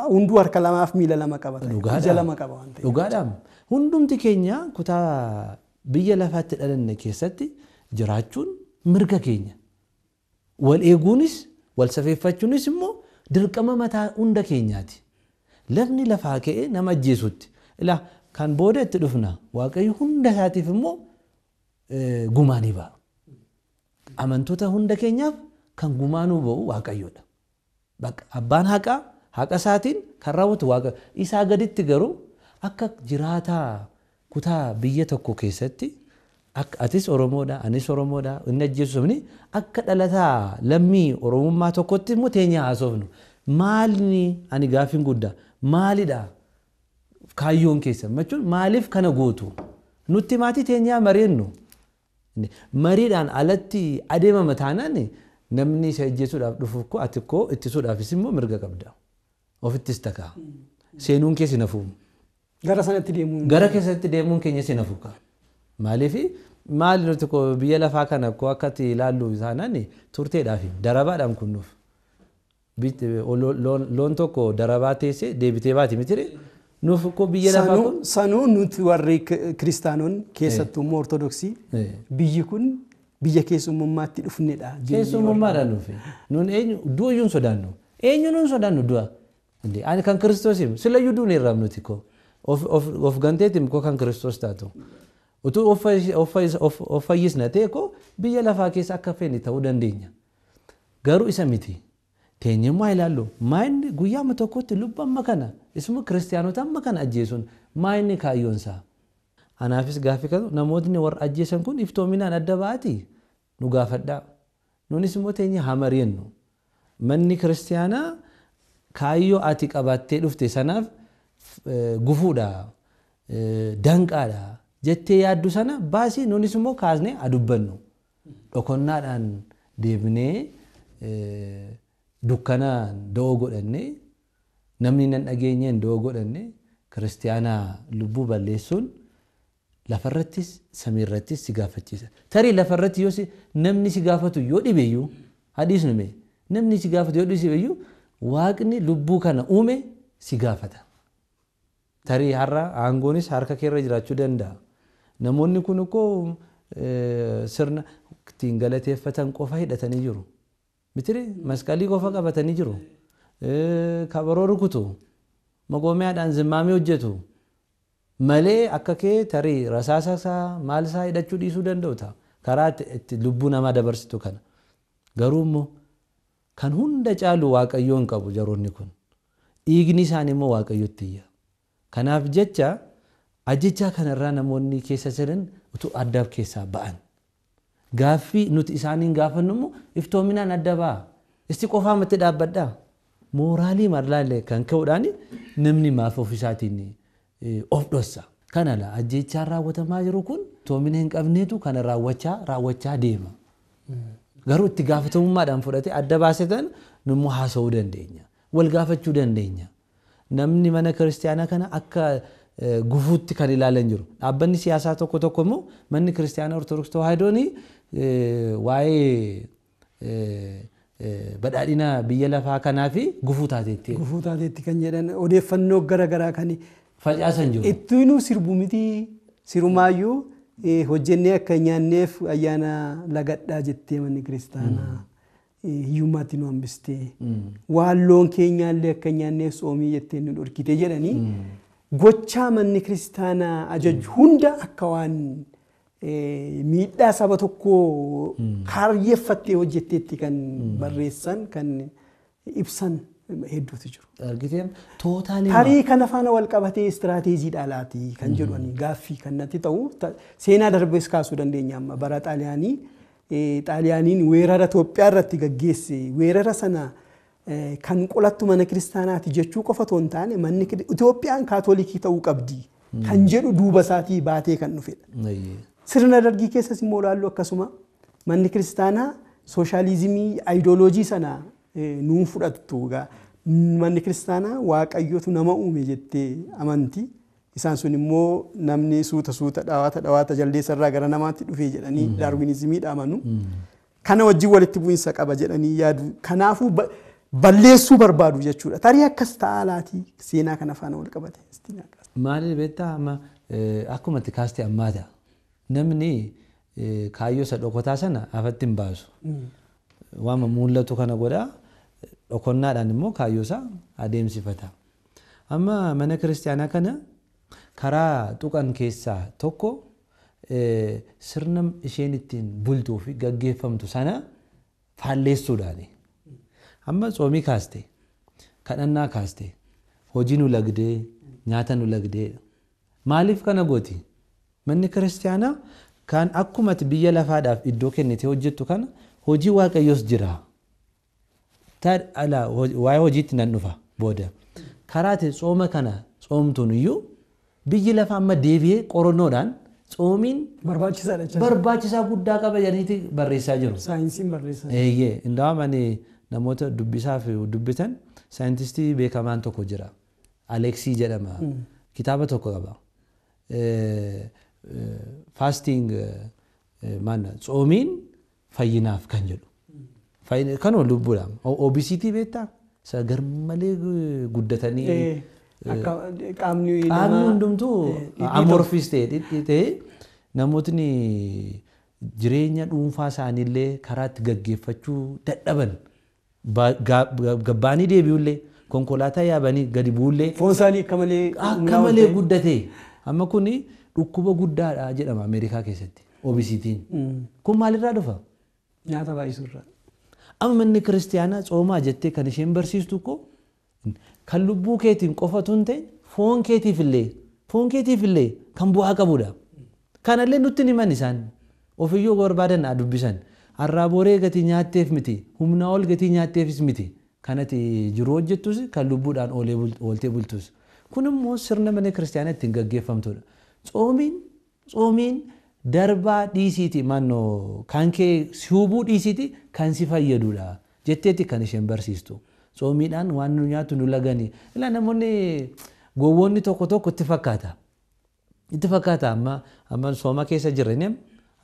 Hunduu harka lamaaf miila lama qaba. Dhugaadhaam. Hundumti keenya kutaa biyya lafaatti dhalanne keessatti jiraachuun mirga keenya. Wal eeguunis wal safeeffachuunis immoo dirqama mataa hunda keenyaati. Lafni lafaa ka'ee nama ajjeesutti. Ilaa kan booda itti dhufna waaqayyo hunda isaatiif immoo gumaa ba'a. Amantoota hunda keenyaaf kan gumaa nuu ba'u bakka Abbaan haqaa haqa isaatiin kan raawwatu isaa gaditti garuu akka jiraataa kutaa biyya tokko keessatti atis Oromoodha, anis Oromoodha, inni ajjeessuufni akka dhalataa lammii Oromummaa tokkotti immoo teenyaa haasofnu. Maalni ani gaafiin guddaa maalidha kaayyoon keessa machuun maaliif kana gootu nutti maatii teenyaa mareennu mariidhaan alatti adeemama taanaan namni isa ejjeesuudhaaf dhufu ko ati koo ittisuudhaafis immoo mirga qabda ofittis takaa hmm. seenuun keessi nafuumu. Gara sanatti deemuun. Gara keessatti deemuun keenya isin afuuqa. Maaliif maali nuti biyya lafaa kana koo akkatti ilaallu isaanaan turteedhaaf darabaadhaan kunnuuf. Eh, loon tokko darabaa teessee deebitee baati miti nuuf koo biyya lafaa kun. Sanuu nuti warri kiristaanon keessattuu immoo eh. ortodoksii eh. biyyi kun biyya keessummummaatti dhufnedha. Keessummummaadhaan dhufe. Nuun eenyu du'u iyyuu hin sodaannu. Eenyu nuun sodaannu du'a. Ani kan kiristoosiif silayyuu duun hin nuti koo. of ganteetiin koo kan kiristoos taatu utuu of fayyisna ta'e koo biyya lafaa keessa akka feene ta'uu dandeenya garuu isa miti teenyummaa ilaallu maayinni guyyaama tokkotti lubbu amma kana ismo kiristaanota amma kana ajjeesuun maayinni kaayyoonsaa anaafis gaaffii kanu namootni warra ajjeesan kun iftoominaan adda ba'ati nu gaafadhaa nunis immoo teenya hamariyennu manni kiristaanaa kaayyoo ati qabaattee dhufte sanaaf Eh, gufuudha, eh, danqaadha jettee yaaddu sana baasii nunis immoo kaasnee adubbannu dhokonnaadhaan deebnee eh, dukkanaan da'oo godhanne namni nan dhageenyeen da'oo godhanne kiristaanaa lubbuu balleessuun lafarrattis samiirrattis si gaafachiisa. Tarii lafarratti yoo namni si gaafatu yoo dhibeyyuu hadhiisnume namni si gaafatu yoo dhibeyyuu waaqni lubbuu kana uume si gaafata. tarii har'a aangoonis harka keerra jiraachuu danda'a. Namoonni kun koo sirna ittiin galateeffatan qofa hidhatanii jiru. Mitiri masqalii qofa qabatanii jiru. Kabaroo rukutu. Maqoomiyaadhaan zimmaamii hojjetu. Malee akka kee tarii rasaasa isaa maal isaa hidhachuu dhiisuu danda'u Karaa itti lubbuu namaa dabarsitu kana. Garuu immoo kan hunda caalu waaqayyoon qabu jaroonni kun. Dhiigni isaanii immoo waaqayyotti Kanaaf jecha ajajaa kanarraa namoonni keessa jiran utuu addaaf keessaa ba'an. Gaaffii nuti isaaniin gaafannu immoo iftoominaan adda ba'a. Isti qofaa matti dhaabbadhaa. Mooraalii marlaalee kan ka'uudhaan namni maaf of isaatiin e, of dhossa. Kana la ajjechaan raawwatamaa jiru kun toomina hin qabneetu kana raawwachaa raawwachaa deema. Garuu itti gaafatamummaadhaan fudhatee adda baasatan nu haasa'uu dandeenya. Wal gaafachuu dandeenya. namni mana kiristaanaa kana akka e, gufuutti kan ilaalan jiru dhaabbanni siyaasaa tokko tokko immoo manni kiristaanaa ortodoks tawaahidoon e, waa'ee e, badhaadhina biyya lafaa kanaa fi gufuu taateetti kan jedhan odeeffannoo garagaraa kan facaasan jiru ittiinuu sirbu sirumaayuu hojjennee akka nyaanneef ayyaana lagadhaa jettee manni kiristaanaa hiyyummaatti nu hambistee mm. waan loon keenyaallee akka nyaannee jettee nu dhorkite jedhanii mm. gochaa manni kiristaanaa ajaju mm. hunda akka waan e, miidhaa saba tokkoo kaaryeeffattee hojjetteetti kan barreessan kan ibsan hedduutu jiru. Argiteen tootaali. kana faana wal qabatee istiraateejii dhaalaati kan jedhani gaaffii kan natti ta'u seenaa darbees kaasuu dandeenya amma bara xaaliyaanii. xaaliyaaniin weerara Itoophiyaa irratti gaggeesse weerara sana kan qolattu mana kiristaanaati jechuu qofa otoo hin taane manni Itoophiyaan kaatoolikii ta'uu qabdi kan hmm. jedhu duuba isaatii baatee kan dhufedha. Sirna dargii keessas immoo ilaallu akkasuma manni kiristaanaa sooshaalizimii aayidooloojii sana nuun fudhattu ga'a manni kiristaanaa waaqayyotu nama uume jettee amantii. isaan sun immoo namni suuta suuta dhawaata dhawaata jaldeessarraa gara namaatti dhufee jedhanii mm. darwinizimii daarwinizimiidha amanu. Mm. Kana wajjin walitti bu'iinsa qaba jedhanii yaadu. Kanaafuu balleessuu barbaadu jechuudha. Tarii akkas ta'aa laati seenaa kana faana wal qabate. Maaliif beektaa amma e, akkuma itti kaastee ammaata namni e, kaayyoo isa dhokotaa sana afatti hin baasu. Mm. Waama mul'atu kana godhaa dhokonnaadhaan immoo kaayyoo isaa adeemsifata. Amma mana kiristaanaa kana karaa tuqan keessaa tokko e, sirna isheen ittiin bultuufi fi gaggeeffamtu sana faalleessuudhaani. Amma tsoomii kaaste, kadhannaa kaaste, hojii nu lagdee, nyaata nu lagdee. Maaliif kana gooti? Manni kiristaanaa kan akkuma biyya lafaadhaaf iddoo kennite hojjettu kana hojii waaqayyos jira. Waa'ee hojiitti nan dhufa booda. Karaate tsooma kana tsoomtuun iyyuu biyyi lafaa amma deebi'ee qorannoodhaan tsoomiin barbaachisaa guddaa qaba jedhaniiti barreessaa jiru. Saayinsiin barreessaa jiru. Indaa'amani namoota dubbisaaf dubbitan saayintistii beekamaan tokko jira. Aleksii jedhama. Hmm. Kitaaba tokko qaba. Faasting tsoomiin fayinaaf fayyinaaf kan jedhu. Kan lubbuudha. OBCT beektaa? Garmalee guddatanii. Qaamni eh, hundumtuu eh, eh, amorfis ta'e namootni jireenya dhuunfaa isaaniillee karaa itti gaggeeffachuu dadhaban gabbaanii deebi'ullee konkolaataa yaabanii gadi bu'ullee. Foon isaanii akka malee. Akka ah, malee guddatee amma kun dhukkuba guddaadha jedhama Ameerikaa keessatti mm. Kun maalirraa dhufa? Nyaata baay'isurraa. manni kiristiyaana coomaa jettee kan isheen barsiistu koo kan lubbuu keetiin qofa tun ta'e foon keetiifillee foon keetiifillee kan bu'aa qabudha. Kanallee nutti himan isaan ofiyyuu barbaadan dubbisan arraabooree gatii nyaatteef miti humnaa ol gatii nyaatteefis miti kanati jiru hojjettus kan lubbuudhaan ooltee bultus. Kun sirna mana kiristaanaa ittiin gaggeeffamtudha. Coomiin darbaa dhiisiiti maannoo kan kee si hubuu dhiisiiti kan si fayyadudha jetteetti kan isheen barsiistu. soomiidhaan waan nu nyaatu nu laganii ilaa namoonni gowwoonni tokko tokko itti fakkaata itti fakkaata amma amma sooma keessa jirre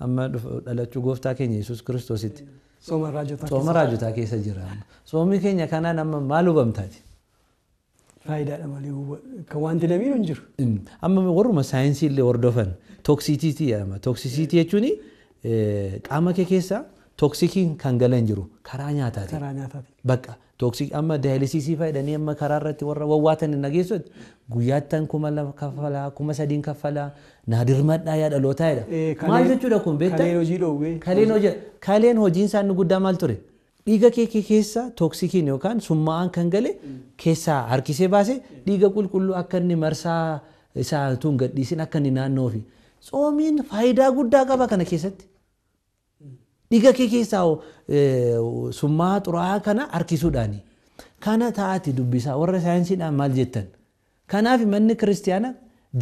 amma dhalachuu gooftaa keenya yesus kiristoositti sooma taa keessa jira soomii keenya kanaan amma maal hubamtaati Faayidaadha malee kan wanti namiin hin jiru. Mm. Amma warruma saayinsii illee hordofan tooksisiitii jedhama. Tooksisiitii jechuun eh, qaama kee keessa tooksikiin kan galan jiru karaa nyaataati. Bakka tooksik amma daayilisisii fayyadanii amma karaa irratti warra wawwaatan hin dhageessutti guyyaattan kuma lafa kaffalaa kuma sadiin kaffalaa naadir madhaa yaa dhalootaa jedha maal jechuudha kun beektaa kaleen hojii dhoowwee hojiin isaa guddaa maal ture dhiiga kee keessa tooksikiin yookaan summaa'aan kan gale keessaa harkisee baase dhiiga qulqulluu akka inni marsaa isaa tuun gadhiisin akka inni naannoo fi tsoomiin faayidaa guddaa qaba kana keessatti dhiiga kee keessaa eh, summaa xuraa'aa kana harkisuudhaani. Kana taa'ati dubbisaa warra saayinsiidhaan maal jettan. Kanaaf manni kiristaanaa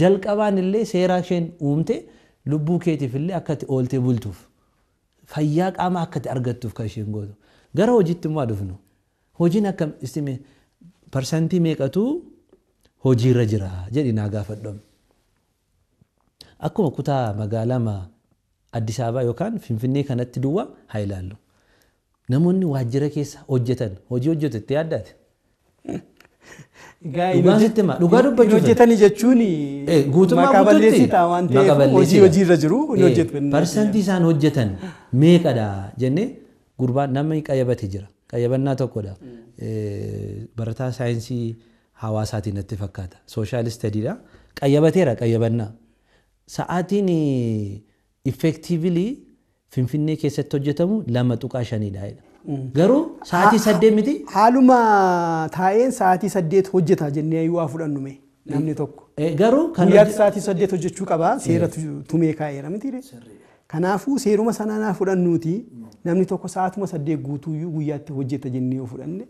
jalqabaan illee seeraa isheen uumte lubbuu keetiif illee akkati ooltee bultuuf fayyaa qaamaa akkati argattuuf kan isheen gootu. Gara hojiitti immoo dhufnu. Hojiin akkam istime parsantii meeqatu hojiirra jira jedhi naa gaafadhamu. Akkuma kutaa magaalamaa Addis Ababaa yookaan Finfinnee kanatti duwwaa haa ilaallu. Namoonni waajjira keessa hojjetan hojii hojjetu itti yaaddaati. Dhugaa dubbachuu hojjetanii jechuun guutummaa guutuutti hojii hojiirra jiru hojjetu. Parsantii isaan hojjetan meeqadha jennee gurbaan namni qayyabate jira. Qayyabannaa tokkodha. Barataa saayinsii hawaasaatiin natti fakkaata. Sooshaal istadiidha. Qayyabateera qayyabannaa. Sa'aatiin effectively Finfinnee keessatti hojjetamu lama tuqaa shanidha. Mm. Garuu sa'aatii saddeet miti. Haaluma taa'een sa'aatii saddeet hojjeta jennee waa fudhannu mee namni tokko. E, garuu kan guyyaatti sa'aatii saddeet hojjechuu qabaa seera tumee kaa'eera miti. Kanaafuu seeruma sanaa fudhannuuti namni tokko sa'aatuma saddeet guutuuyyuu guyyaatti hojjeta jennee yoo fudhanne.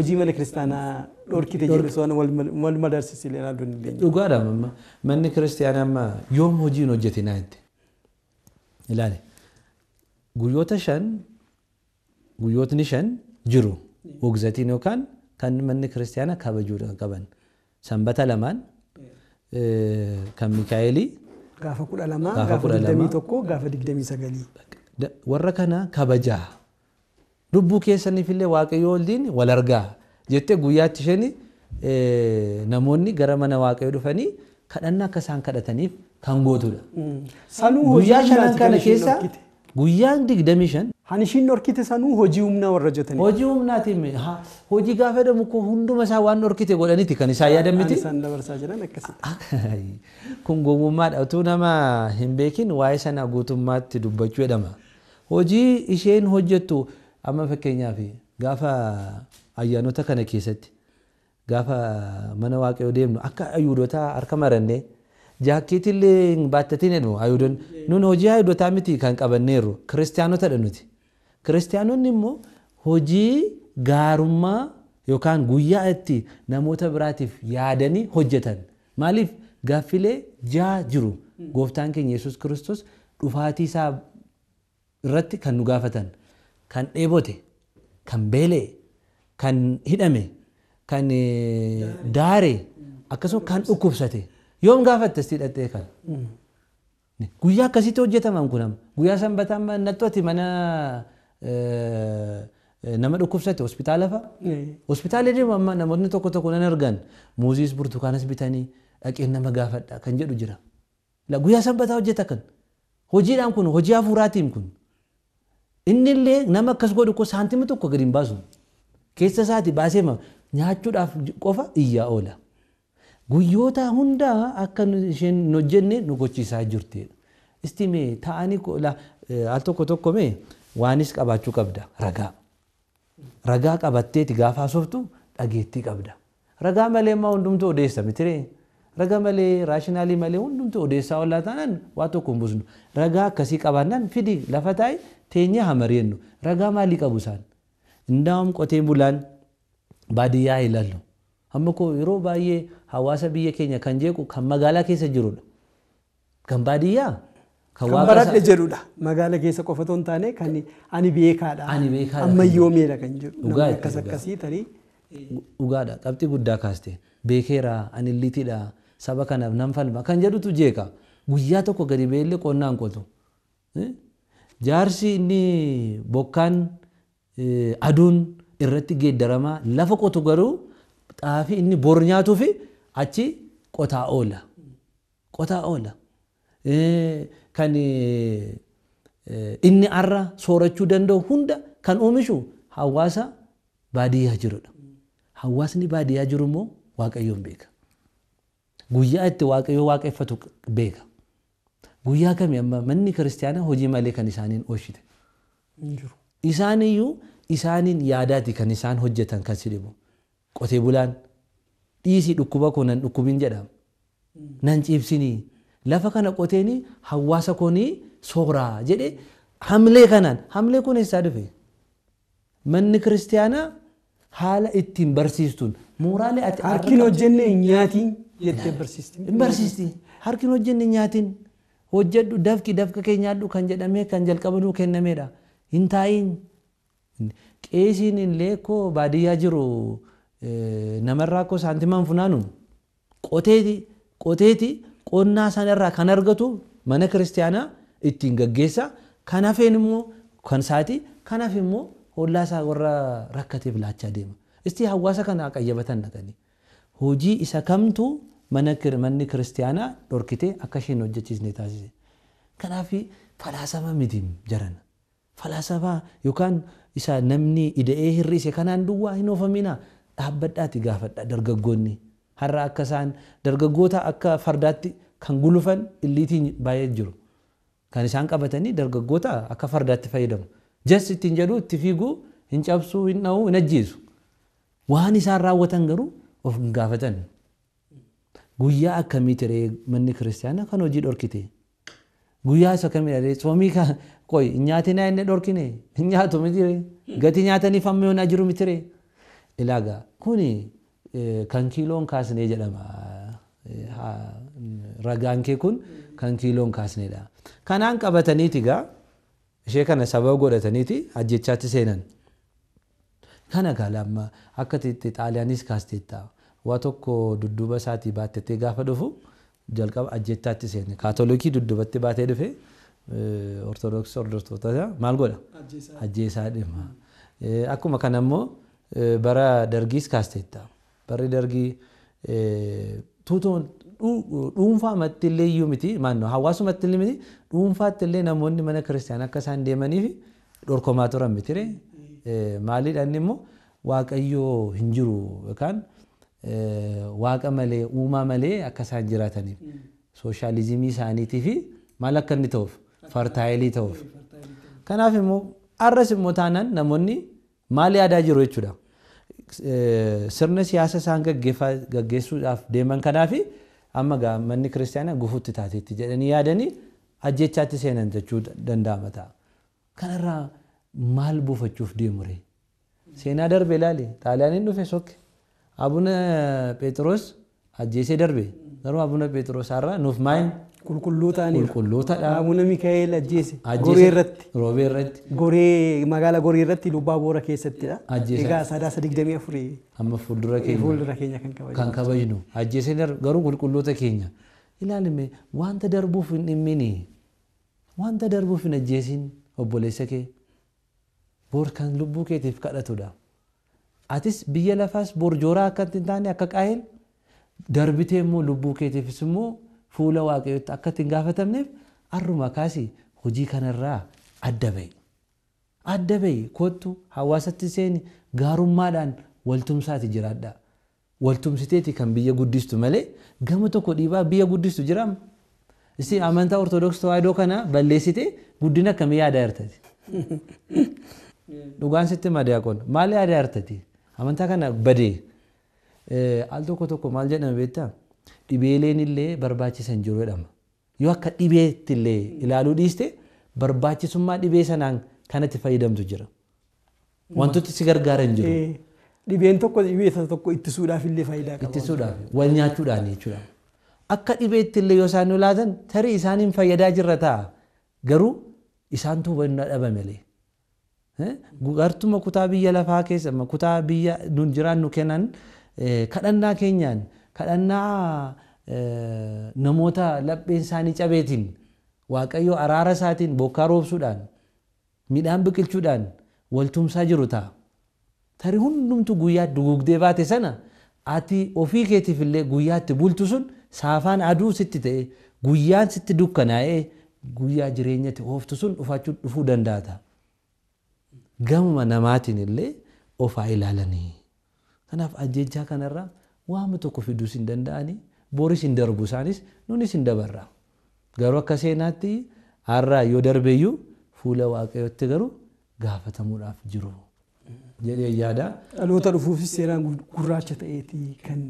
Hojii mana kiristaanaa dhorkite jedhu sana wal madarsisilee raaddoon illee. Dhugaadha mamma manni kiristaanaa yoom hojii hojjetinaa itti. ilaale guyyoota shan guyyootni shan jiru wogzatiin yookaan kan manni kiristaanaa kabajuu qaban sanbata lamaan e, kan mikaa'elii gaafa kudha lamaa gaafa digdamii tokko gaafa digdamii sagalii warra kana kabajaa lubbuu keessaniif illee waaqayyoo oldiin wal argaa jette guyyaatti isheen namoonni gara mana waaqayyoo dhufanii kadhannaa akka isaan kadhataniif kan gootudha. Sanuu guyyaa shanan kana keessa guyyaan digdamii shan. Hanishiin dhorkite sanuu hojii humnaa warra jetanii. Hojii humnaatiin hojii gaafa jedhamu kun hunduma isaa waan orkite godhaniti kan isaa yaadan miti. Isaan dabarsaa jiran akkasii. Kun gowwummaadha. Utuu nama hin beekin waa'ee sana guutummaatti dubbachuu jedhama. Hojii isheen hojjettu amma fakkeenyaaf gaafa ayyaanota kana keessatti gaafa mana waaqayoo deemnu akka ayuudota harka marannee jaakkiitillee hin baattattiin jedhu nun hojii ayuudotaa miti kan qabanneerru kiristaanotadha nuti immoo hojii gaarummaa yookaan guyyaa itti namoota biraatiif yaadanii hojjetan maaliif gaaffilee jaa jiru hmm. gooftaan keenya yesus kiristoos dhufaatii isaa irratti kan nu gaafatan kan dheebote kan beelee kan hidhame kan daaree hmm. akkasuma kan dhukkubsate yoom gaafattesti hidhattee kan Guyyaa akkasitti hojjetaman kun guyyaa sanbataa nattoti mana nama dhukkubsate hospitaala fa'a. Hospitaalli deemu amma namoonni tokko tokko nan argan muuziis burtukaanaas bitanii dhaqeen nama gaafadha kan jedhu jira. Guyyaa sanbataa hojjeta kan hojiidhaan kun hojii hafuuraatiin kun inni illee nama akkas godhu ko saantima tokko gadi hin baasu keessa isaati baasee nyaachuudhaaf qofa iyyaa oola. guyyoota hundaa akka isheen nu hojjenne nu gochiisaa jirti. Isti mee ta'anii al tokko tokko waanis qabaachuu qabda ragaa. Ragaa qabatteeti gaafa haasoftu dhageettii qabda. Ragaa malee hundumtu hundumtuu odeessa mitiree. Ragaa malee raashinaalii malee hundumtu odeessaa ollaa taanaan waan tokko hin busnu. Ragaa akkasii qabaannaan fidi lafa taa'e teenyee hamariyennu. Ragaa maalii qabu isaan? Indaa'um qoteen bulaan baadiyyaa ilaallu. amma koo yeroo baay'ee hawaasa biyya keenya kan jeequ kan magaalaa keessa jirudha. Kan baadiyyaa kan baradhe jedhudha. Magaala keessa qofa otoo taane kan ani beekaadha. Ani beekaadha. kan jedhu. Dhugaa akkas akkasii tarii. Dhugaadha. Qabxii guddaa kaaste. saba kanaaf nan falma kan jedhutu jeeqa. Guyyaa tokko gadi ba'ee illee qonnaan qotu. Jaarsi inni bokkaan aduun irratti geeddaramaa lafa qotu garuu xaafii inni bor nyaatuu achi qotaa oola. Qotaa oola. Kan inni arra soorachuu danda'u hunda kan oomishu hawaasa baadiyyaa jirudha. Hawaasni baadiyyaa jiru immoo waaqayyoon beeka. Guyyaa itti waaqayyoo waaqeffatu beeka. Guyyaa kami amma manni kiristaanaa hojii malee kan isaaniin oolchite. Isaan iyyuu isaaniin kan isaan hojjetan kan si dhibu. qotee bulaan dhiisii dhukkuba koo nan dhukkubiin jedhama. Nan ciibsinii lafa kana qoteeni hawaasa koonii sooraa jedhee hamlee kanaan hamlee kun eessaa dhufe? Manni kiristaanaa haala ittiin barsiistuun mooraalee ati harkin hojjenne hin nyaatiin jettee barsiisti. Hin harkin hojjenne nyaatiin hojjedhu dafqi dafqa kee nyaadhu kan jedhamee kan jalqaba nuu kennameedha hin taa'iin qeesiin illee koo baadiyyaa jiru. namarraa akkoo saantimaan funaanuun qoteeti qoteeti qonnaa sanarraa kan argatu mana kiristaanaa ittiin gaggeessa kan hafeen immoo kan sa'atii kan hafeen immoo hollaa isaa warra rakkateef laachaa deema. Istii hawaasa kana qayyabatan dhaqanii hojii isa kamtu manni kiristaanaa dhorkitee akka isheen hojjechiisne taasise. Kanaaf falaasama miti jarana. Falaasama yookaan isa namni ida'ee hir'ise kanaan duwwaa hin oofamina. dhaabbadhaati gaafadha dargaggoonni har'a akka isaan dargaggoota akka fardaatti kan gulufan illiitiin baay'ee jiru kan isaan qabatanii dargaggoota akka fardaatti fayyadamu jas ittiin jedhu itti fiiguu hin cabsuu hin dha'uu hin ajjiisu waan isaan raawwatan garuu of hin gaafatan guyyaa akkamii tiree manni kiristaanaa kan hojii dhorkite guyyaa isa kamii dhalee soomii kan qoy hin nyaatinaa inni dhorkine hin nyaatu mitire gati nyaataniif amma yoonaa jiru mitire ilaagaa kuni eh, kan kiiloon kaasnee jedhama. Eh, Ragaan kee kun kan kiiloon kaasneedha. Kanaan qabataniiti egaa ishee kana sababa godhataniiti ajjechaatti seenan. Kana galamma akka teette xaaliyaanis kaasteetta waa tokko dudduuba isaatii baattettee gaafa dhufu jalqaba ajjechaatti seenne kaatolikii dudduubatti baatee dhufe eh, ortodoksii hordoftoota maal godha ajjeesaa dhimaa. Akkuma kanammoo bara dargiis kaasteetta barri dargii dhuunfaa mattillee iyyuu miti maanno hawaasumatti illee miti dhuunfaattillee namoonni mana kiristaanaa akka isaan fi dhorkomaa turan mitire maaliidhaan immoo waaqayyoo hin jiru yookaan waaqa malee uumaa malee akka isaan jiraataniif sooshalizimii isaaniitii fi maal akka inni ta'uuf fartaayilii ta'uuf kanaaf immoo arras immoo taanaan namoonni maal yaadaa jiru jechuudha. Eh, sirna siyaasa isaan gaggeessuudhaaf deeman kanaafi amma manni kiristaanaa gufutti taateetti jedhanii yaadanii ajjechaatti seenan jechuu danda'ama ta'a. Kanarraa maal buufachuuf deemure? Seenaa darbe ilaali. Xaaliyaaniin dhufe sokke. Abuna Phexros ajjeesee darbe. Garuu abuna Phexros har'a nuuf maayin Qulqulluu ta'anii. Qulqulluu ta'aa. Goree magaalaa Goree irratti Lubbaa Boora keessattidha. Egaa digdamii afurii. Amma fuuldura keenya. Fuuldura keenya kan kabajnu. Kan garuu qulqulloota keenya. Ilaalime wanta darbuuf hin dhimmini. Wanta darbuuf hin ajjeesin obboleessa kee. Boor kan lubbuu keetiif kadhatudha. Atis biyya lafaas borjooraa akka hin taane akka qaa'een darbitee immoo lubbuu keetiifis immoo fuula waaqayyootti akka ittiin gaafatamneef arruma kaasi hojii kanarraa adda bahi. Adda bahi kottu hawaasatti seeni gaarummaadhaan waltumsaati jiraadha. Waltumsiteeti kan biyya guddistu malee gama tokko dhiibaa biyya guddistu jiraama. Isin amantaa Ortodoksii Tawaahidoo kana balleessite guddina akkamii yaadaa jirtati? Dhugaan sitti madaaqoon maal yaadaa jirtati? Amantaa kana badee al tokko tokko maal jedhama beektaa? dhibeeleen illee barbaachisan jiru jedhama. Yoo akka dhibeetti illee ilaaluu dhiiste barbaachisummaa dhibee sanaan kanatti fayyadamtu jira. Wantooti si gargaaran jiru. Dhibeen tokko dhibee tokko qaba. Ittisuudhaaf wal nyaachuudhaan jechuudha. Akka dhibeetti yoo isaan tarii isaaniin fayyadaa jirra ta'a. Garuu isaantu hubannaa dhabame. Gartuma kutaa biyya lafaa keessa kutaa biyya jiraan jiraannu kennan kadhannaa keenyaan kadhannaa namoota lapheen isaanii cabeetiin waaqayyoo araara isaatiin bokkaa roobsuudhaan midhaan biqilchuudhaan waltumsaa jiru ta'a. Tarii hundumtu guyyaa dugugdee baate sana ati ofii keetiif illee guyyaatti bultu sun saafaan aduu sitti ta'e guyyaan sitti dukkanaa'ee guyyaa jireenyatti ooftu sun dhufachuu dhufuu danda'a. Gama namaatiin illee ofaa haa ilaalanii. Kanaaf ajjechaa kanarraa waama tokko fiduus hin danda'anii boris hin darbu isaanis nunis hin dabarra. Garuu akka seenaatti har'aa yoo darbeeyyuu fuula waaqayyotti garuu gaafatamuudhaaf jiru. Jedhee yaada. Dhaloota dhufuufis seeraan gurraacha ta'eeti kan.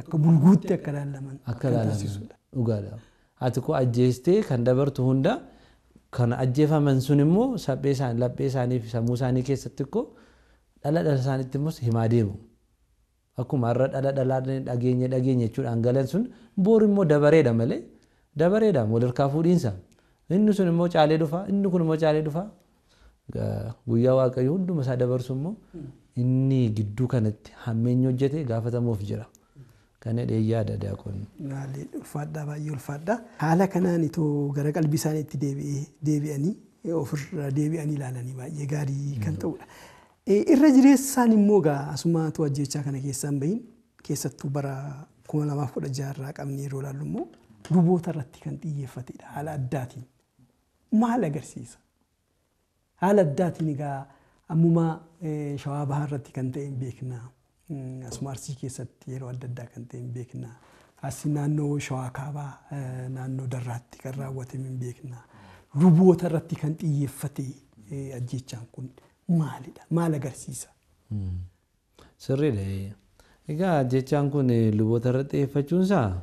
Akka bulguutti akka ilaalaman. Akka ilaalaman. Dhugaadha. Ati koo ajjeestee kan dabartu hunda kan ajjeefaman sun immoo saphee isaanii laphee isaanii fi sammuu isaanii keessatti koo dhala dhala isaaniitti immoo himaa deemu. akkuma har'a dhala dhalaan dhageenye dhageenye jechuudhaan galan sun boor immoo dabareedha malee dabareedha walirkaa fuudhiinsa inni sun immoo caalee dhufa inni kun immoo caalee dhufa guyyaa waaqayyo hunduma isaa dabarsu immoo inni gidduu kanatti hammeenyi hojjetee gaafatamuuf jira. Kan dheeyyaa adda addaa kun. Ulfaadhaa baay'ee ulfaadhaa. Haala kanaan itoo gara qalbii isaanii itti deebi'anii ofirra deebi'anii ilaalanii baay'ee gaarii kan mm. ta'udha. Eh, irra jireessaan immoo gaa asumaatu ajjechaa kana keessaan hinbayin keessattuu bara 2016 irraa qabnee yeroo ilaallu immoo luboota irratti kan xiyyeeffatedha haala addaatiin. Maal agarsiisa? Haala addaatiin egaa ammuma eh, shawaa irratti kan ta'e hin mm, Asuma arsii keessatti yeroo adda addaa kan ta'e hin Asii naannoo shawaa eh, naannoo darraatti kan raawwatame hin Luboota irratti kan xiyyeeffate ajjechaan kun maalidha? Maal agarsiisa? Hmm. Sirriidha. Egaa ajjechaan kun eh, luboota irratti xiyyeeffachuunsaa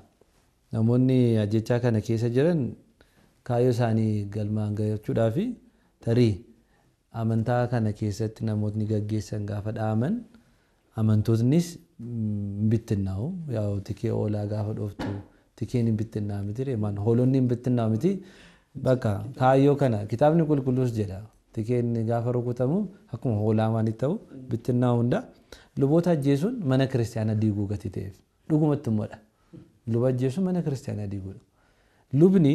namoonni ajjechaa kana keessa jiran kaayyoo isaanii galmaan gahachuudhaa tarii amantaa kana keessatti namootni gaggeessan gaafa daaman amantootnis mm, bittinnaa'u yaa'u tikee oolaa gaafa dhooftu tikeen hin bittinnaa'u miti reemaan hin miti bakka kaayyoo kana kitaabni qulqulluus jedha Tikkeen gaafa rukutamu akkuma hoolaamaan ta'u bittinnaa hunda luboota ajjeesuun mana kiristaanaa diiguu gati ta'eef immoodha. Luba ajjeesuun mana kiristaanaa diiguudha. Lubni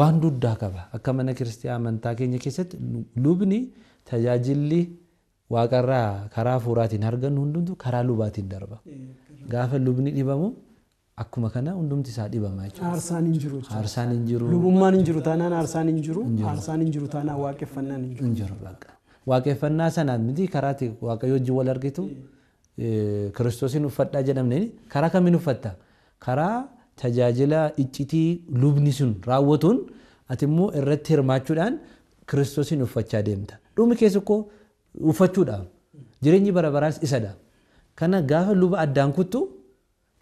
waan duddaa qaba. Akka mana kiristaanaa amantaa keenya keessatti lubni tajaajilli waaqarraa karaa fuuraatiin argannu hundumtu karaa lubaatiin darba. Gaafa lubni dhibamu akkuma kana hundumti isaa dhibama jechuudha. Aarsaan hin jiru. Aarsaan hin jiru. Lubummaan hin jiru taanaan aarsaan hin jiru. Aarsaan hin jiru taanaan waaqeffannaan hin jiru. Hin jiru baqa. Waaqeffannaa sanaan miti karaatti waaqayyo wal argitu kiristoosiin uffadhaa jedhamne karaa kamiin uffatta? Karaa tajaajila iccitii lubni sun raawwatuun ati immoo irratti hirmaachuudhaan kiristoosiin uffachaa deemta. Dhumi keessa koo uffachuudhaan jireenyi bara baraas isadha. Kana gaafa luba addaan kuttu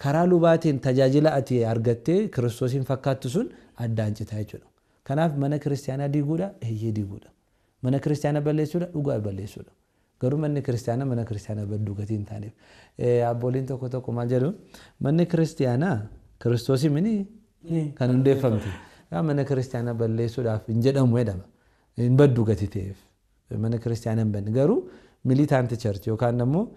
karaa lubaatiin tajaajila ati argattee kiristoosiin fakkaattu sun addaan jechuudha. Kanaaf mana kiristaanaa diiguudha eeyyee diiguudha. Mana kiristaanaa balleessuudha dhugaa balleessuudha. Garuu kiristaanaa mana kiristaanaa badduu gatii hin taaneef. tokko tokko maal manni kiristaanaa mini kan Mana kiristaanaa balleessuudhaaf hin jedhamu jedhama. Hin gatii ta'eef. Mana kiristaanaa hin banne garuu miliitaanti yookaan immoo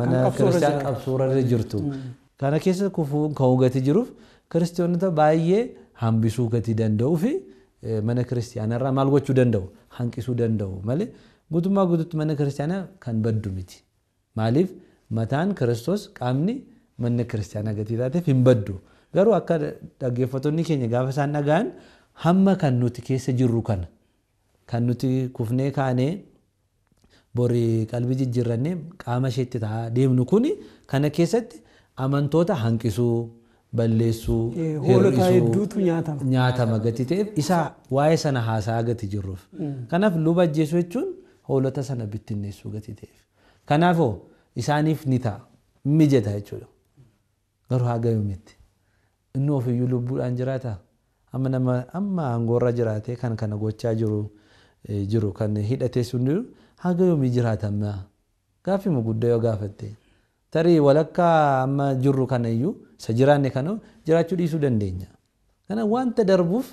mana kiristaanaa qabsuurra jirtuu. Mm. Kana keessa kufuun kan hogate jiruuf kiristoonota baay'ee hambisuu gatii danda'uu fi eh, mana kiristaanarraa maal gochuu danda'u hanqisuu danda'u malee guutummaa guututti mana kiristaanaa kan baddu miti. Maaliif mataan kiristoos qaamni manna kiristaanaa gatii taateef hin baddu. Garuu akka dhaggeeffattoonni keenya gaafa isaan dhaga'an hamma kan nuti keessa jirru kana kan nuti kufnee kaanee borii qalbii jijjiirrannee qaama isheetti taa'aa deemnu kuni kana keessatti amantoota hanqisuu, balleessuu, hir'isuu, nyaatama gati ta'eef isaa waa'ee sana haasaa gati jirruuf. Mm. Kanaaf luba ajjeesuu jechuun hoolota sana bittinneessuu gati ta'eef. Kanaafoo isaaniif ni ta'a, mijata jechuudha. Garuu haa gayumitti. Inni ofiiyyuu lubbuudhaan jiraataa? Amma nama amma aangoorra jiraatee kan kana gochaa jiru e, jiru kan hidhatee sun haga yoomii jiraatamaa? Gaaffii mu yoo gaafattee? tarii walakkaa amma jirru kana iyyuu isa jiraanne kana jiraachuu dhiisuu dandeenya. Kana wanta darbuuf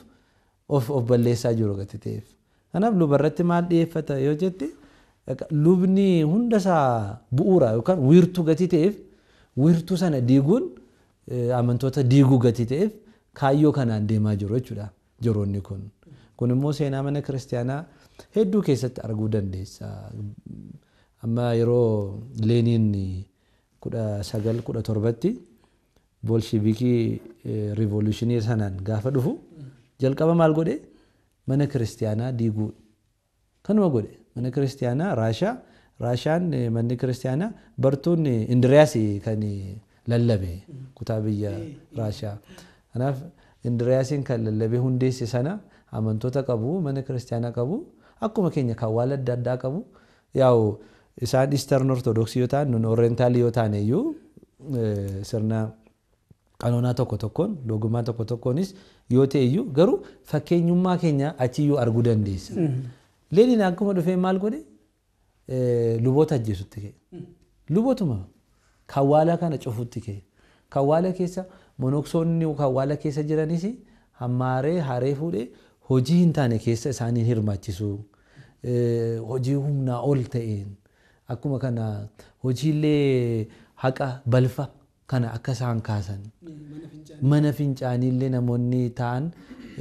of of balleessaa jiru gatii ta'eef. Kanaaf lubarratti maal dhiyeeffata yoo jette lubni hundasaa bu'uura yookaan wiirtuu gatii ta'eef wiirtuu sana diiguun e, amantoota diiguu gatii ta'eef kaayyoo kanaan deemaa jiru jechuudha jiroonni kun. Kun immoo seenaa mana kiristiyaanaa hedduu keessatti arguu dandeessa. Amma yeroo leeniin 1917 torbatti boolshivikii riivoluushinii sanaan gaafa dhufu jalqaba maal godhe mana kiristaanaa digu kanuma godhe mana kiristaanaa raashaa raashaan manni kiristaanaa bartun indiriyaas kan lallabe kutaa biyya raashaa kanaaf indiriyaasiin kan lallabe hundeessi sana amantoota qabu mana kiristaanaa qabu akkuma keenya kan waala adda addaa qabu yaa'u isaan iistern ortodoksii yoo ta'an nun orreentaalii yoo ta'an iyyuu sirna qanoonaa tokko tokkoon doogummaa tokko tokkoonis yoo ta'e iyyuu garuu fakkeenyummaa keenya achiyyuu arguu dandeessa. Leeniin akkuma dhufee maal godhe luboota ajjeesutti ka'e. Lubootuma kawwaalaa kana cufutti ka'e. Kawwaala keessa monoksoonni kawwaala keessa jiranis hammaaree haree fuudhee hojii hin taane keessa isaanii hirmaachisuu hojii humnaa ol ta'een. akkuma kana hojiilee haqa balfa kana akka isaan kaasan mana fincaaniillee namoonni ta'an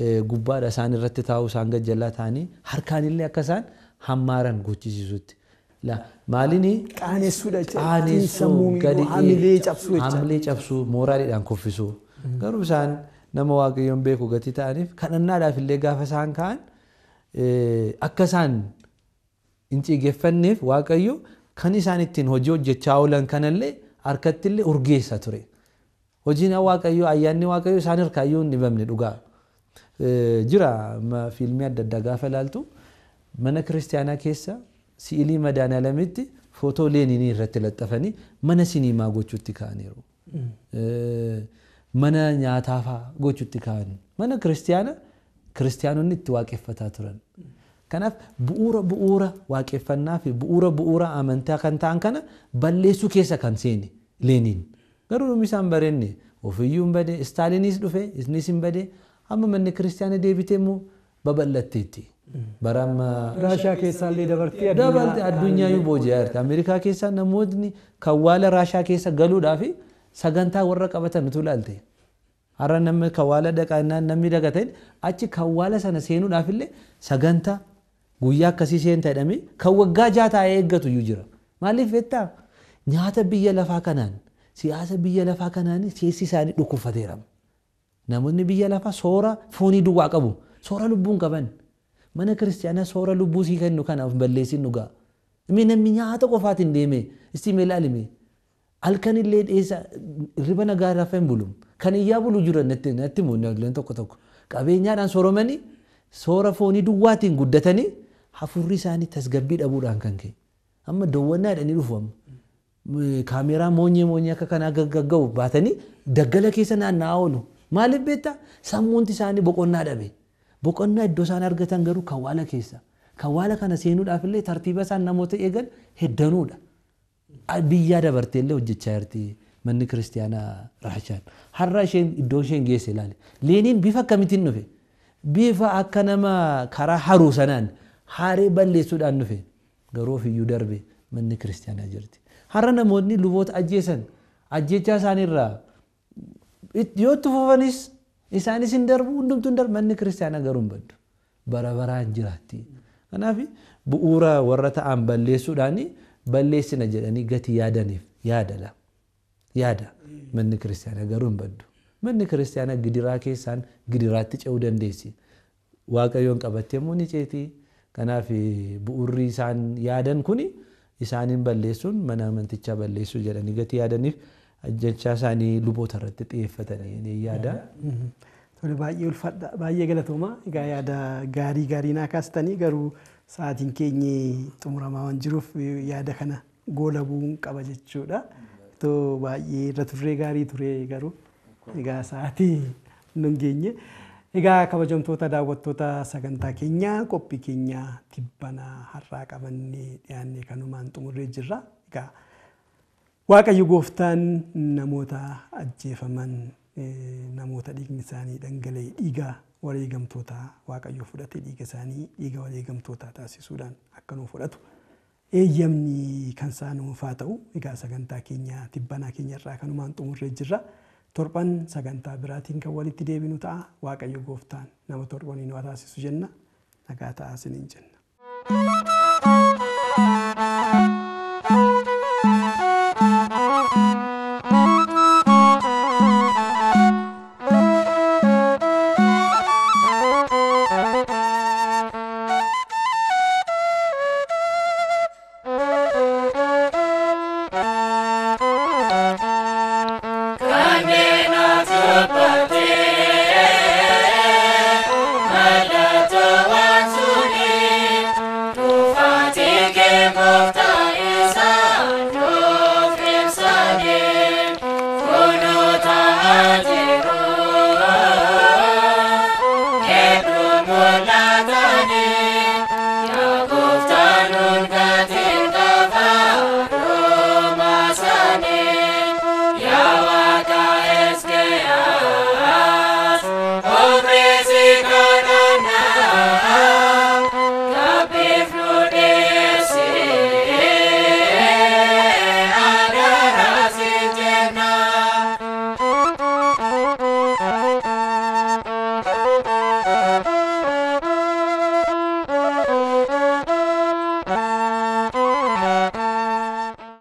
eh, gubbaadha isaan irratti taa'u isaan gajjallaa ta'anii harkaanillee akka isaan hammaaran gochisiisutti. Maaliin qaaneessuu eh, hamilee cabsuu mooraadhaan kuffisuu hmm. garuu isaan nama waaqayyoon beeku gatii ta'aniif kadhannaadhaaf illee gaafa isaan ka'an eh, akka isaan hin cigeeffanneef waaqayyo. kan isaan ittiin hojii hojjechaa oolan kanallee harkatti illee urgeessa ture. Hojiin waaqayyoo ayyaanni waaqayyoo isaan harkaayyuu hin dhibamne dhugaa. Jira fiilmii adda addaa gaafa ilaaltu mana kiristaanaa keessa si'ilii madaanaa lamitti footoo leeninii irratti laxxafanii mana sinimaa gochuutti kaa'aniiru. Mana nyaataa fa'aa gochuutti kaa'anii. Mana kiristaanaa kiristaanonni itti waaqeffataa turan. Kanaaf bu'uura bu'uura waaqeffannaa fi bu'uura bu'uura amantaa kan ta'an kana balleessuu keessa kan seeni leeniin. Garuu dhumni isaan barenne ofiyyuun bade istaalinis dhufe isnis hin bade amma manni kiristaana deebitee immoo babal'atteetti. Barama. Raashaa keessaa illee dabartee addunyaa. Dabartee addunyaa yoo booji'aa Ameerikaa keessa namootni kan waala raashaa keessa galuudhaaf sagantaa warra qabatan utuu ilaalte. Har'a namni kan waala dhaqaa namni dhaqateen achi kan sana seenuudhaaf illee sagantaa guyyaa akkasii seenta kan waggaa jaataa eeggatu jira. Maaliif jettaa? Nyaata biyya lafaa kanaan siyaasa biyya lafaa kanaan keessi isaanii dhukkufateera. Namoonni biyya lafaa soora foonii duwwaa qabu. Soora lubbuun qaban. Mana kiristaanaa soora lubbuu kennu kana of nyaata qofaatiin deeme dheessa riba hin Kan iyyaa buluu jira natti muunna tokko tokko. Qabeenyaadhaan soora foonii duwwaatiin guddatanii hafuurri isaanii tasgabbii dhabuudhaan kan ka'e amma dawwannaa jedhanii dhufu amma kaameeraa moonyee moonyee akka kanaa gagga'u baatanii daggala keessa naanna'aa oolu maaliif beektaa sammuunti isaanii boqonnaa dhabe boqonnaa iddoo isaan argatan garuu kawwaala keessa kawwaala kana seenuudhaaf illee tartiiba isaan namoota eegan heddanuudha biyyaa dabartee illee hojjechaa jirti manni kiristiyaanaa raashaan har'a isheen iddoo isheen geesse ilaali leeniin bifa akkamittiin dhufe bifa akka nama karaa haruu sanaan haaree balleessuudhaan dhufe garoof iyyuu darbe manni kiristaanaa jirti. Har'a namoonni luboota ajjeesan ajjechaa isaaniirraa yoo tufufanis isaanis hin darbu hundumtuu hin darbu manni kiristaanaa garuu hin baddu. Bara baraan jiraatti. Kanaaf bu'uura warra ta'an balleessuudhaan balleessina jedhanii gati yaadaniif yaadala. Yaada manni kiristaanaa garuu hin baddu. Manni kiristaanaa gidiraa keessaan gidiraatti ce'uu dandeessi. Waaqayyoon qabattee immoo ni ceetii. Kanaaf bu'urri isaan yaadan kun isaaniin balleessuun mana amantichaa balleessuu jedhanii gati yaadaniif ajjachaa isaanii luboota irratti xiyyeeffatanii ni yaada. Tole baay'ee ulfaadha baay'ee galatooma egaa yaada gaarii gaarii naa kaastanii garuu sa'aatiin keenye xumuramaa waan jiruuf yaada kana goola bu'uun qaba jechuudha. Itoo baay'ee irra turree gaarii ture garuu egaa sa'aatii geenye. Egaa kabajamtoota daawwattoota sagantaa keenya qophii keenya tibbanaa har'aa qabannee dhiyaannee kanumaan xumurree jirra. Egaa Waaqayyo gooftaan namoota ajjeefaman namoota dhiigni isaanii dhangala'e dhiiga wareegamtoota Waaqayyo fudhate dhiiga isaanii dhiiga wareegamtoota taasisuudhaan akka fudhatu eeyyamni kan isaa ta'u. Egaa sagantaa keenya tibbanaa keenya irraa kanumaan xumurree jirra. torban sagantaa biraatiin kan walitti deebinu ta'a waaqayyo gooftaan nama torbaniin waa taasisu jenna nagaa ta'a siniin jenna.